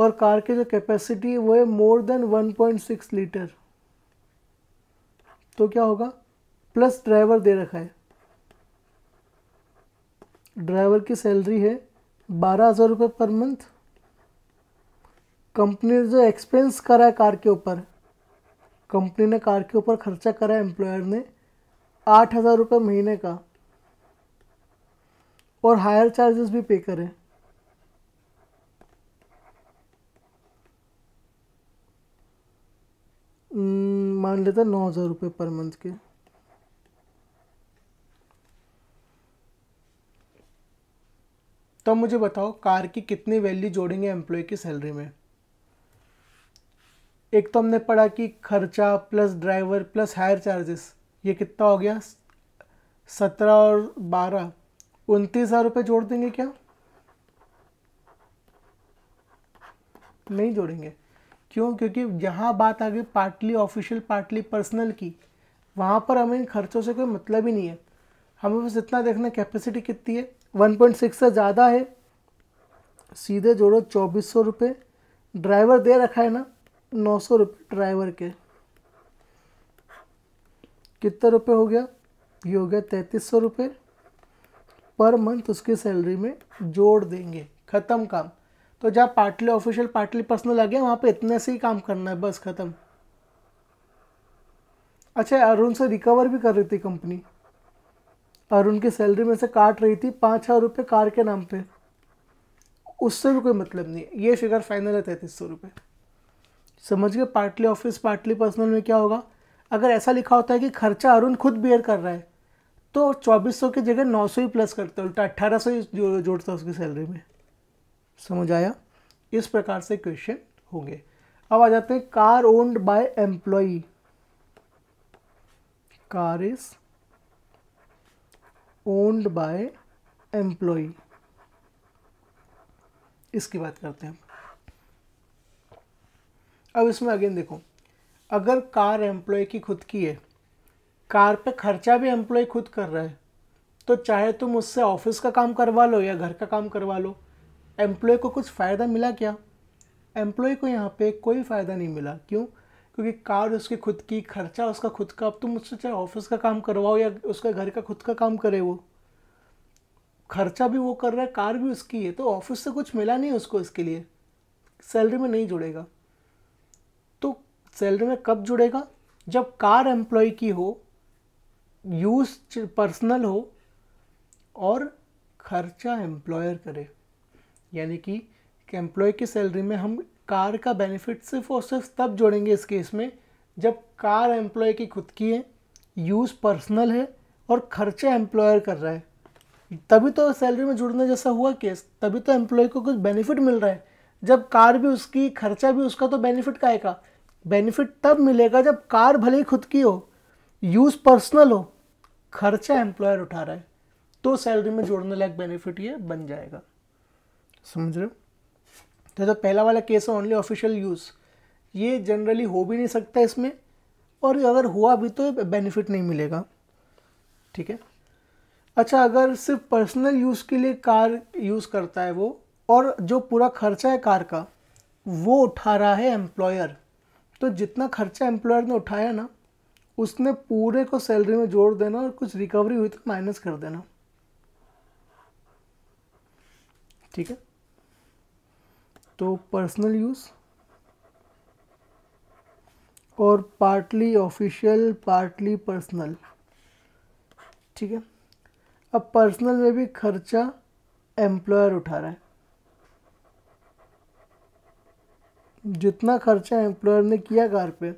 और कार की जो कैपेसिटी है वो है मोर देन 1.6 लीटर तो क्या होगा प्लस ड्राइवर दे रखा है ड्राइवर की सैलरी है बारह हज़ार रुपये पर मंथ कंपनी ने जो एक्सपेंस करा है कार के ऊपर कंपनी ने कार के ऊपर खर्चा करा है एम्प्लॉयर ने आठ हज़ार रुपये महीने का और हायर चार्जेस भी पे करें hmm. मान लेते हैं नौ हज़ार रुपये पर मंथ के तो मुझे बताओ कार की कितनी वैल्यू जोड़ेंगे एम्प्लॉय की सैलरी में एक तो हमने पढ़ा कि खर्चा plus driver plus hire charges ये कितना हो गया सत्रह और बारह उनतीस हज़ार रुपये जोड़ देंगे क्या नहीं जोड़ेंगे क्यों क्योंकि जहाँ बात आ गई पार्टली ऑफिशियल पार्टली पर्सनल की वहाँ पर हमें इन खर्चों से कोई मतलब ही नहीं है हमें बस इतना देखना कैपेसिटी कितनी है वन पॉइंट सिक्स से ज़्यादा है सीधे जोड़ो चौबीस सौ रुपये ड्राइवर दे रखा है ना नौ सौ रुपये ड्राइवर के कितने रुपये हो गया ये हो गया तैंतीस सौ रुपये पर मंथ उसकी सैलरी में जोड़ देंगे ख़त्म काम तो जहाँ पार्टली ऑफिशियल पार्टली पर्सनल आ गया वहाँ पर इतने से ही काम करना है बस ख़त्म अच्छा अरुण से रिकवर भी कर रही थी कंपनी अरुण की सैलरी में से काट रही थी पाँच हज़ार रुपये कार के नाम पे उससे भी कोई मतलब नहीं ये फिगर फाइनल है तैंतीस सौ रुपये समझ गए पार्टली ऑफिस पार्टली पर्सनल में क्या होगा अगर ऐसा लिखा होता है कि खर्चा अरुण खुद बेयर कर रहा है तो चौबीस सौ की जगह नौ सौ ही प्लस करते उल्टा अट्ठारह सौ ही जोड़ता उसकी सैलरी में समझ आया इस प्रकार से क्वेश्चन होंगे अब आ जाते हैं car owned by employee car is owned by employee इसकी बात करते हैं अब इसमें अगेन देखो अगर कार एम्प्लॉय की खुद की है कार पे खर्चा भी एम्प्लॉय खुद कर रहा है तो चाहे तुम उससे ऑफिस का काम करवा लो या घर का काम करवा लो एम्प्लॉय को कुछ फ़ायदा मिला क्या एम्प्लॉय को यहाँ पे कोई फ़ायदा नहीं मिला क्यों क्योंकि कार उसकी खुद की खर्चा उसका खुद का अब तुम मुझसे चाहे ऑफिस का काम करवाओ या उसका घर का खुद का काम करे वो खर्चा भी वो कर रहा है कार भी उसकी है तो ऑफिस से कुछ मिला नहीं उसको इसके लिए सैलरी में नहीं जुड़ेगा तो सैलरी में कब जुड़ेगा जब कार एम्प्लॉय की हो यूज पर्सनल हो और खर्चा एम्प्लॉयर करे यानी कि एम्प्लॉय की सैलरी में हम कार का बेनिफिट सिर्फ और सिर्फ तब जोड़ेंगे इस केस में जब कार एम्प्लॉय की खुद की है यूज़ पर्सनल है और खर्चा एम्प्लॉयर कर रहा है तभी तो सैलरी में जुड़ने जैसा हुआ केस तभी तो एम्प्लॉय को कुछ बेनिफिट मिल रहा है जब कार भी उसकी खर्चा भी उसका तो बेनिफिट का का बेनिफिट तब मिलेगा जब कार भले ही खुद की हो यूज़ पर्सनल हो खर्चा एम्प्लॉयर उठा रहा है तो सैलरी में जोड़ने लायक बेनिफिट ये बन जाएगा समझ रहे हो तो पहला वाला केस है ओनली ऑफिशियल यूज़ ये जनरली हो भी नहीं सकता इसमें और अगर हुआ भी तो बेनिफिट नहीं मिलेगा ठीक है अच्छा अगर सिर्फ पर्सनल यूज़ के लिए कार यूज़ करता है वो और जो पूरा खर्चा है कार का वो उठा रहा है एम्प्लॉयर तो जितना खर्चा एम्प्लॉयर ने उठाया ना उसने पूरे को सैलरी में जोड़ देना और कुछ रिकवरी हुई तो माइनस कर देना ठीक है तो पर्सनल यूज़ और पार्टली ऑफिशियल पार्टली पर्सनल ठीक है अब पर्सनल में भी खर्चा एम्प्लॉयर उठा रहा है जितना खर्चा एम्प्लॉयर ने किया कार पे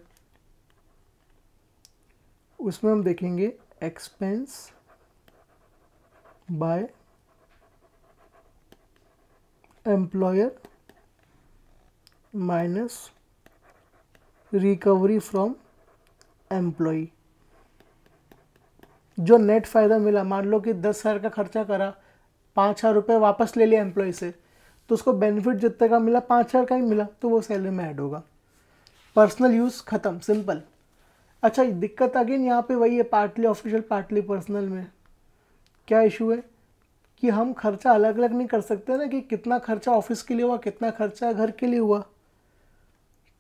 उसमें हम देखेंगे expense by employer minus recovery from employee जो नेट फ़ायदा मिला मान लो कि दस हज़ार का खर्चा करा पाँच हज़ार रुपये वापस ले लिया एम्प्लॉय से तो उसको बेनिफिट जितने का मिला पाँच हज़ार का ही मिला तो वो सैलरी में ऐड होगा पर्सनल यूज़ ख़त्म सिंपल अच्छा दिक्कत अगेन यहाँ पे वही है पार्टली ऑफिशियल पार्टली पर्सनल में क्या इशू है कि हम खर्चा अलग अलग नहीं कर सकते ना कि कितना खर्चा ऑफिस के लिए हुआ कितना खर्चा घर के लिए हुआ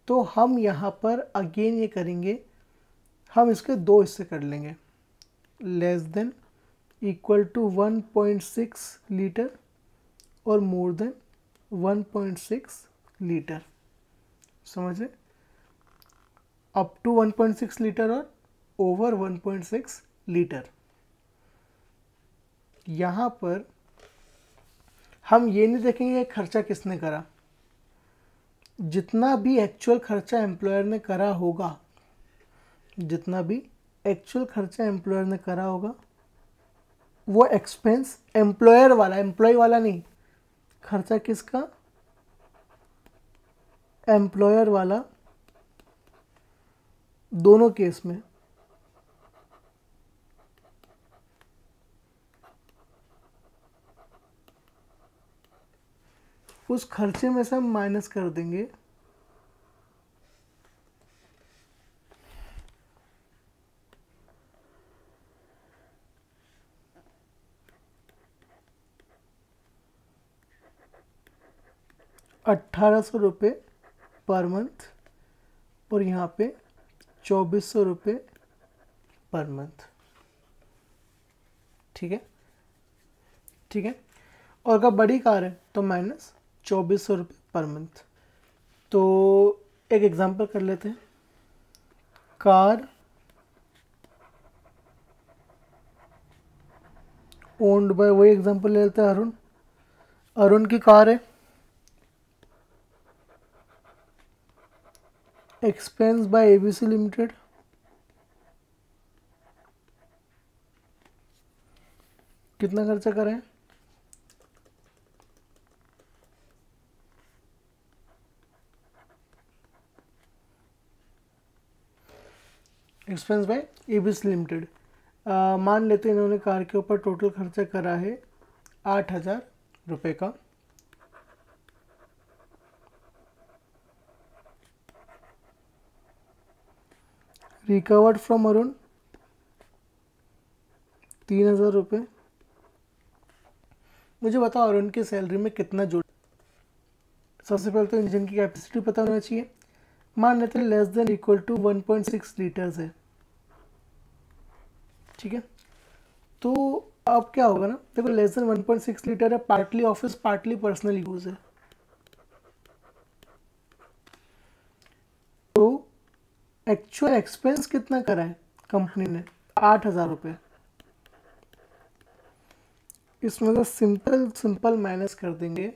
तो हम यहाँ पर अगेन ये करेंगे हम इसके दो हिस्से कर लेंगे less than equal to 1.6 litre और मोर देन 1.6 लीटर समझ रहे अप टू 1.6 लीटर और ओवर 1.6 लीटर यहाँ पर हम ये नहीं देखेंगे खर्चा किसने करा जितना भी एक्चुअल खर्चा एम्प्लॉयर ने करा होगा जितना भी एक्चुअल खर्चा एम्प्लॉयर ने करा होगा वो एक्सपेंस एम्प्लॉयर वाला एम्प्लॉय वाला नहीं खर्चा किसका एम्प्लॉयर वाला दोनों केस में उस खर्चे में से हम माइनस कर देंगे अट्ठारह सौ रुपये पर मंथ और यहाँ पे चौबीस सौ रुपये पर मंथ ठीक है ठीक है और अगर बड़ी कार है तो माइनस चौबीस सौ रुपये पर मंथ तो एक एग्ज़ाम्पल कर लेते हैं कार ओन्ड बाय वही एग्जांपल ले लेते हैं अरुण अरुण की कार है एक्सपेंस बाय एबीसी लिमिटेड कितना खर्चा करें एक्सपेंस बाय एबीस लिमिटेड मान लेते हैं इन्होंने कार के ऊपर टोटल खर्चा करा है आठ हज़ार रुपये का रिकवर्ड फ्रॉम अरुण तीन हज़ार रुपये मुझे बताओ अरुण की सैलरी में कितना जोड़ सबसे पहले तो इंजन की कैपेसिटी पता होना चाहिए मान लेते हैं less than equal to 1.6 litres है ठीक है तो अब क्या होगा ना देखो लेस देन 1.6 लीटर है partly office partly personal use है तो एक्चुअल एक्सपेंस कितना करा है कंपनी ने आठ हज़ार रुपये इसमें तो सिंपल सिंपल माइनस कर देंगे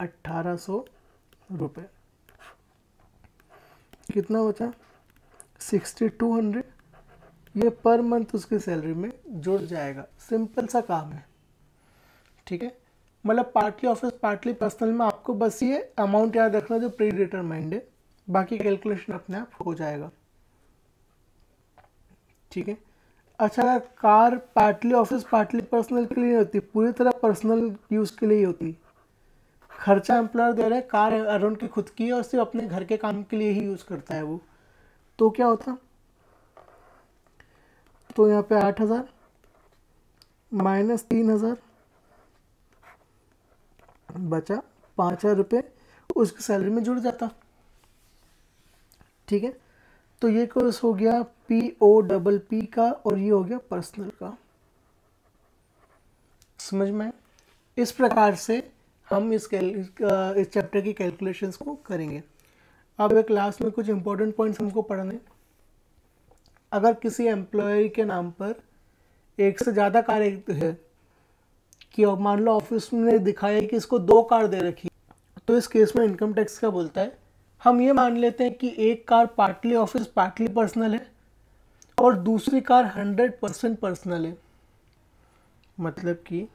अट्ठारह सौ रुपये कितना बचा सिक्सटी टू हंड्रेड ये पर मंथ उसकी सैलरी में जुड़ जाएगा सिंपल सा काम है ठीक है मतलब पार्टली ऑफिस पार्टली पर्सनल में आपको बस ये अमाउंट याद रखना जो प्री डिटरमाइंड है बाकी कैलकुलेशन अपने आप हो जाएगा ठीक है अच्छा car partly office partly personal के लिए होती पूरी तरह पर्सनल यूज़ के लिए होती खर्चा एम्प्लॉयर दे रहा है कार अराउंड की खुद की है और सिर्फ अपने घर के काम के लिए ही यूज़ करता है वो तो क्या होता तो यहाँ पे आठ हज़ार माइनस तीन हज़ार बचा पाँच हज़ार रुपये उसकी सैलरी में जुड़ जाता ठीक है तो ये कोर्स हो गया पी ओ डबल पी का और ये हो गया पर्सनल का समझ में इस प्रकार से हम इस इस चैप्टर की कैलकुलेशंस को करेंगे अब एक क्लास में कुछ इंपॉर्टेंट पॉइंट्स हमको पढ़ने अगर किसी एम्प्लॉय के नाम पर एक से ज़्यादा कार है कि मान लो ऑफिस ने दिखाया कि इसको दो कार दे रखी तो इस केस में इनकम टैक्स का बोलता है हम ये मान लेते हैं कि एक car partly office partly personal है और दूसरी कार हंड्रेड परसेंट पर्सनल है मतलब कि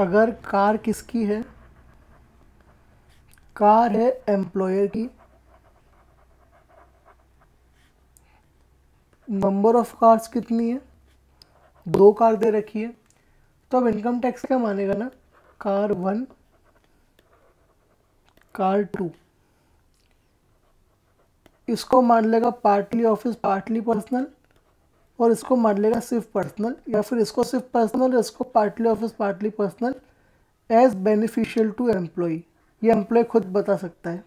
अगर कार किसकी है कार है एम्प्लॉयर की नंबर ऑफ कार्स कितनी है दो कार दे रखी है तो अब इनकम टैक्स क्या मानेगा ना कार वन कार टू इसको मान लेगा पार्टली ऑफिस पार्टली पर्सनल और इसको मान लेगा सिर्फ पर्सनल या फिर इसको सिर्फ पर्सनल या इसको partly office partly personal as beneficial to employee ये एम्प्लॉय खुद बता सकता है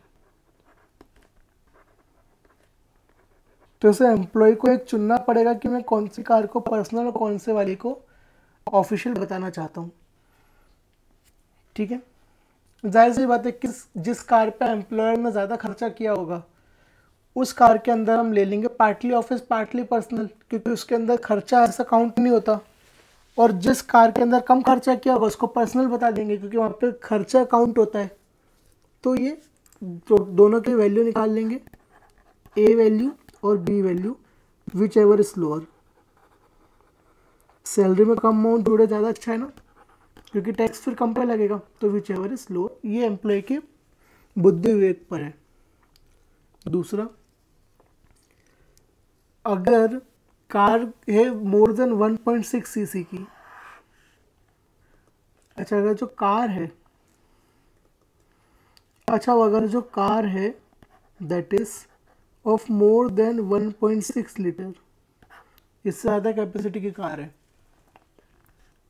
तो इसे एम्प्लॉय को एक चुनना पड़ेगा कि मैं कौन सी कार को पर्सनल और कौन से वाली को ऑफिशियल बताना चाहता हूँ ठीक है जाहिर सी बात है किस जिस कार पे एम्प्लॉयर ने ज़्यादा खर्चा किया होगा उस कार के अंदर हम ले लेंगे पार्टली ऑफिस पार्टली पर्सनल क्योंकि उसके अंदर खर्चा ऐसा काउंट नहीं होता और जिस कार के अंदर कम खर्चा किया होगा उसको पर्सनल बता देंगे क्योंकि वहाँ पे खर्चा काउंट होता है तो ये तो दोनों की वैल्यू निकाल लेंगे ए वैल्यू और B value whichever is lower salary में कम अमाउंट जुड़े ज़्यादा अच्छा है ना क्योंकि टैक्स फिर कम पे लगेगा तो विच एवर इज लोअर ये एम्प्लॉय के बुद्धि विवेक पर है दूसरा अगर कार है मोर देन 1.6 सीसी की अच्छा अगर जो कार है अच्छा अगर जो कार है that is of more than 1.6 litre इससे ज़्यादा कैपेसिटी की कार है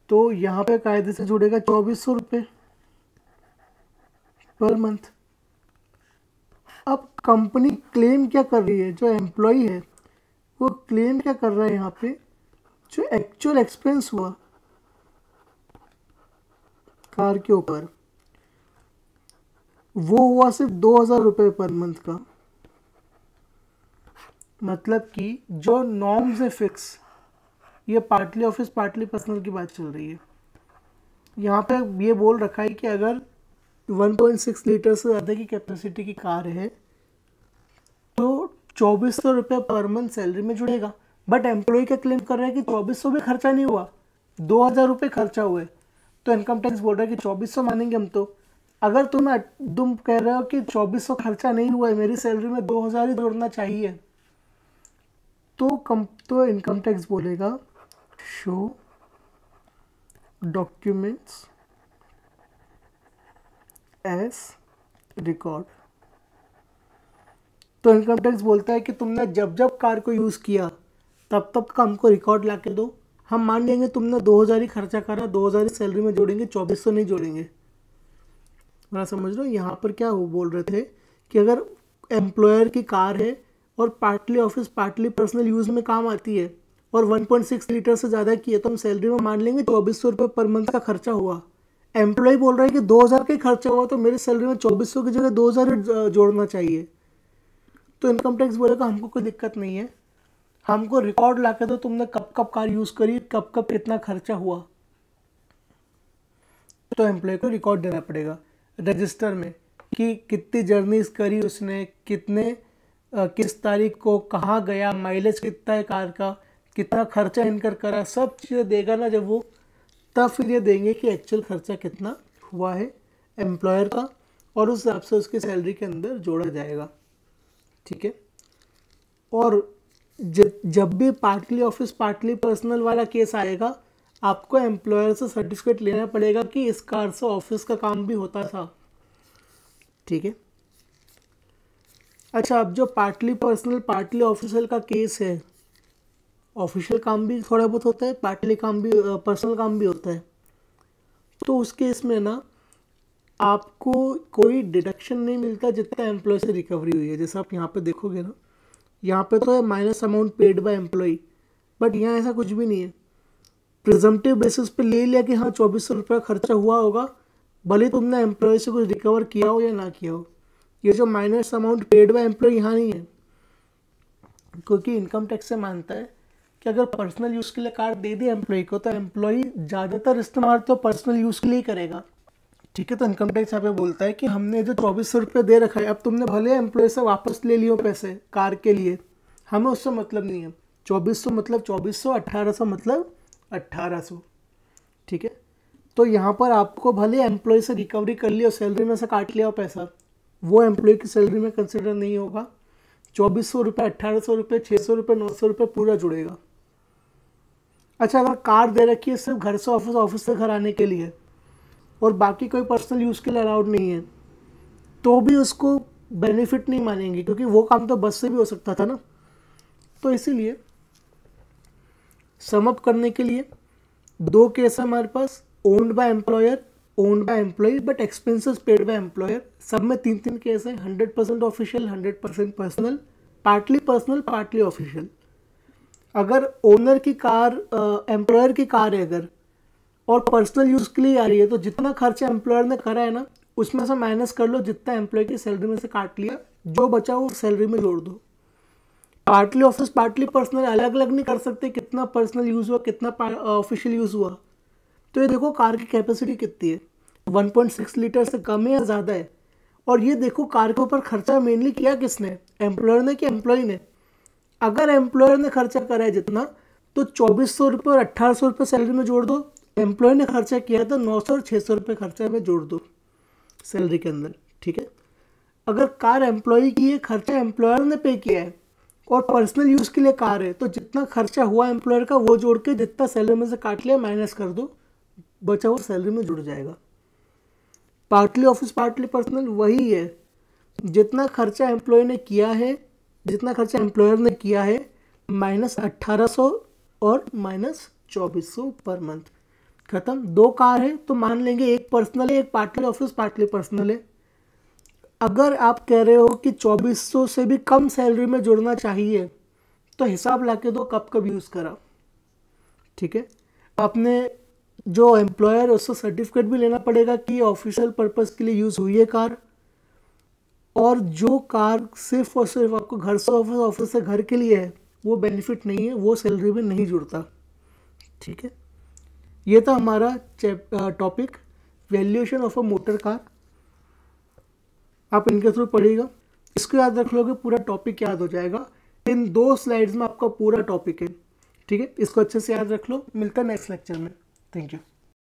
तो यहाँ पे कायदे से जुड़ेगा चौबीस सौ रुपये पर मंथ अब कंपनी क्लेम क्या कर रही है जो एम्प्लॉय है वो क्लेम क्या कर रहा है यहाँ पे जो एक्चुअल एक्सपेंस हुआ कार के ऊपर वो हुआ सिर्फ दो हजार रुपये पर मंथ का मतलब कि जो नॉर्म्स है फिक्स ये पार्टली ऑफिस पार्टली पर्सनल की बात चल रही है यहाँ पे ये बोल रखा है कि अगर 1.6 लीटर से ज़्यादा की कैपेसिटी की कार है तो चौबीस सौ रुपये पर मंथ सैलरी में जुड़ेगा बट एम्प्लॉय का क्लेम कर रहे हैं कि चौबीस सौ भी खर्चा नहीं हुआ दो हज़ार रुपये खर्चा हुए तो इनकम टैक्स बोल रहा है कि चौबीस सौ मानेंगे हम तो अगर तुम तुम कह रहे हो कि चौबीस सौ खर्चा नहीं हुआ है मेरी सैलरी में दो हज़ार ही जोड़ना चाहिए तो कम तो इनकम टैक्स बोलेगा शो डॉक्यूमेंट्स एस रिकॉर्ड तो इनकम टैक्स बोलता है कि तुमने जब जब कार को यूज़ किया तब तब का हमको रिकॉर्ड ला के दो हम मान लेंगे तुमने दो हज़ार ही खर्चा करा दो हज़ार ही सैलरी में जोड़ेंगे चौबीस सौ नहीं जोड़ेंगे मैं समझ रहा हूँ यहाँ पर क्या वो बोल रहे थे कि अगर एम्प्लॉयर की कार है और partly office partly personal use में काम आती है और 1.6 लीटर से ज़्यादा की है तो हम सैलरी में मान लेंगे चौबीस सौ रुपये पर मंथ का खर्चा हुआ एम्प्लॉय बोल रहा है कि दो का ही खर्चा हुआ तो मेरी सैलरी में चौबीस की जगह दो जोड़ना चाहिए तो इनकम टैक्स बोलेगा हमको कोई दिक्कत नहीं है हमको रिकॉर्ड ला दो तुमने कब कब कार यूज़ करी कब कब कितना खर्चा हुआ तो एम्प्लॉय को रिकॉर्ड देना पड़ेगा रजिस्टर में कि कितनी जर्नीज करी उसने कितने आ, किस तारीख को कहाँ गया माइलेज कितना है कार का कितना खर्चा इनकर करा सब चीज़ें देगा ना जब वो तब फिर ये देंगे कि एक्चुअल खर्चा कितना हुआ है एम्प्लॉयर का और उस हिसाब से उसकी सैलरी के अंदर जोड़ा जाएगा ठीक है और जब जब भी पार्टली ऑफिस पार्टली पर्सनल वाला केस आएगा आपको एम्प्लॉयर से सर्टिफिकेट लेना पड़ेगा कि इस कार से ऑफिस का काम भी होता था ठीक है अच्छा अब जो पार्टली पर्सनल पार्टली ऑफिशियल का केस है ऑफिशियल काम भी थोड़ा बहुत होता है पार्टली काम भी पर्सनल काम भी होता है तो उस केस में ना आपको कोई डिडक्शन नहीं मिलता जितना एम्प्लॉय से रिकवरी हुई है जैसे आप यहाँ पे देखोगे ना यहाँ पे तो है minus amount paid by employee but यहाँ ऐसा कुछ भी नहीं है प्रिजम्पटिव बेसिस पे ले लिया कि हाँ चौबीस सौ रुपया खर्चा हुआ होगा भले तुमने एम्प्लॉय से कुछ रिकवर किया हो या ना किया हो ये जो minus amount paid by employee यहाँ नहीं है क्योंकि इनकम टैक्स से मानता है कि अगर पर्सनल यूज़ के लिए कार्ड दे दे एम्प्लॉय को तो एम्प्लॉय ज़्यादातर इस्तेमाल तो पर्सनल यूज़ के लिए ही करेगा ठीक है तो इनकम टैक्स यहाँ पे बोलता है कि हमने जो चौबीस सौ रुपये दे रखा है अब तुमने भले एम्प्लॉय से वापस ले लियो पैसे कार के लिए हमें उससे मतलब नहीं है चौबीस सौ मतलब चौबीस सौ अट्ठारह सौ मतलब अट्ठारह सौ ठीक है तो यहाँ पर आपको भले एम्प्लॉय से रिकवरी कर लिया सैलरी में से काट लिया पैसा वो एम्प्लॉय की सैलरी में कंसिडर नहीं होगा चौबीस सौ रुपये अट्ठारह सौ रुपये छः सौ रुपये नौ सौ रुपये पूरा जुड़ेगा अच्छा अगर कार दे रखी है सिर्फ घर से ऑफिस ऑफिस से घर आने के लिए और बाकी कोई पर्सनल यूज़ के लिए अलाउड नहीं है तो भी उसको बेनिफिट नहीं मानेंगे क्योंकि वो काम तो बस से भी हो सकता था ना तो इसीलिए समअप करने के लिए दो केस है हमारे पास owned by employer owned by employee but expenses paid by employer सब में तीन तीन केस हैं hundred percent official hundred percent personal partly personal partly official अगर ओनर की कार एम्प्लॉयर की कार है अगर और पर्सनल यूज़ के लिए आ रही है तो जितना खर्चा एम्प्लॉयर ने करा है ना उसमें से माइनस कर लो जितना एम्प्लॉय की सैलरी में से काट लिया जो बचा वो सैलरी में जोड़ दो पार्टली ऑफिस पार्टली पर्सनल अलग अलग नहीं कर सकते कितना पर्सनल यूज़ हुआ कितना ऑफिशियल यूज़ हुआ तो ये देखो कार की कैपेसिटी कितनी है 1.6 लीटर से कम है या ज़्यादा है और ये देखो कार के ऊपर खर्चा मेनली किया किसने एम्प्लॉयर ने कि एम्प्लॉय ने अगर एम्प्लॉयर ने खर्चा करा है जितना तो चौबीस सौ रुपये और अट्ठारह सौ रुपये सैलरी में जोड़ दो एम्प्लॉय ने खर्चा किया था नौ सौ और छः सौ रुपये खर्चा में जोड़ दो सैलरी के अंदर ठीक है अगर कार एम्प्लॉय की है खर्चा एम्प्लॉयर ने पे किया है और पर्सनल यूज़ के लिए कार है तो जितना खर्चा हुआ एम्प्लॉयर का वो जोड़ के जितना सैलरी में से काट लिया माइनस कर दो बचा हुआ सैलरी में जुड़ जाएगा पार्टली ऑफिस पार्टली पर्सनल वही है जितना खर्चा एम्प्लॉय ने किया है जितना खर्चा एम्प्लॉयर ने किया है माइनस अट्ठारह सौ और माइनस चौबीस सौ पर मंथ खत्म दो कार है तो मान लेंगे एक पर्सनल है एक पार्टली ऑफिस पार्टली पर्सनल है अगर आप कह रहे हो कि 2400 से भी कम सैलरी में जुड़ना चाहिए तो हिसाब ला के दो कब कब यूज़ करा ठीक है आपने जो एम्प्लॉयर है उससे सर्टिफिकेट भी लेना पड़ेगा कि ऑफिशियल पर्पज़ के लिए यूज़ हुई है कार और जो कार सिर्फ और सिर्फ आपको घर से ऑफिस ऑफिस से घर के लिए है वो बेनिफिट नहीं है वो सैलरी में नहीं जुड़ता ठीक है ये था हमारा topic valuation of a motor car आप इनके थ्रू पढ़िएगा इसको याद रख लोगे पूरा टॉपिक याद हो जाएगा इन दो स्लाइड्स में आपका पूरा टॉपिक है ठीक है इसको अच्छे से याद रख लो मिलता है नेक्स्ट लेक्चर में थैंक यू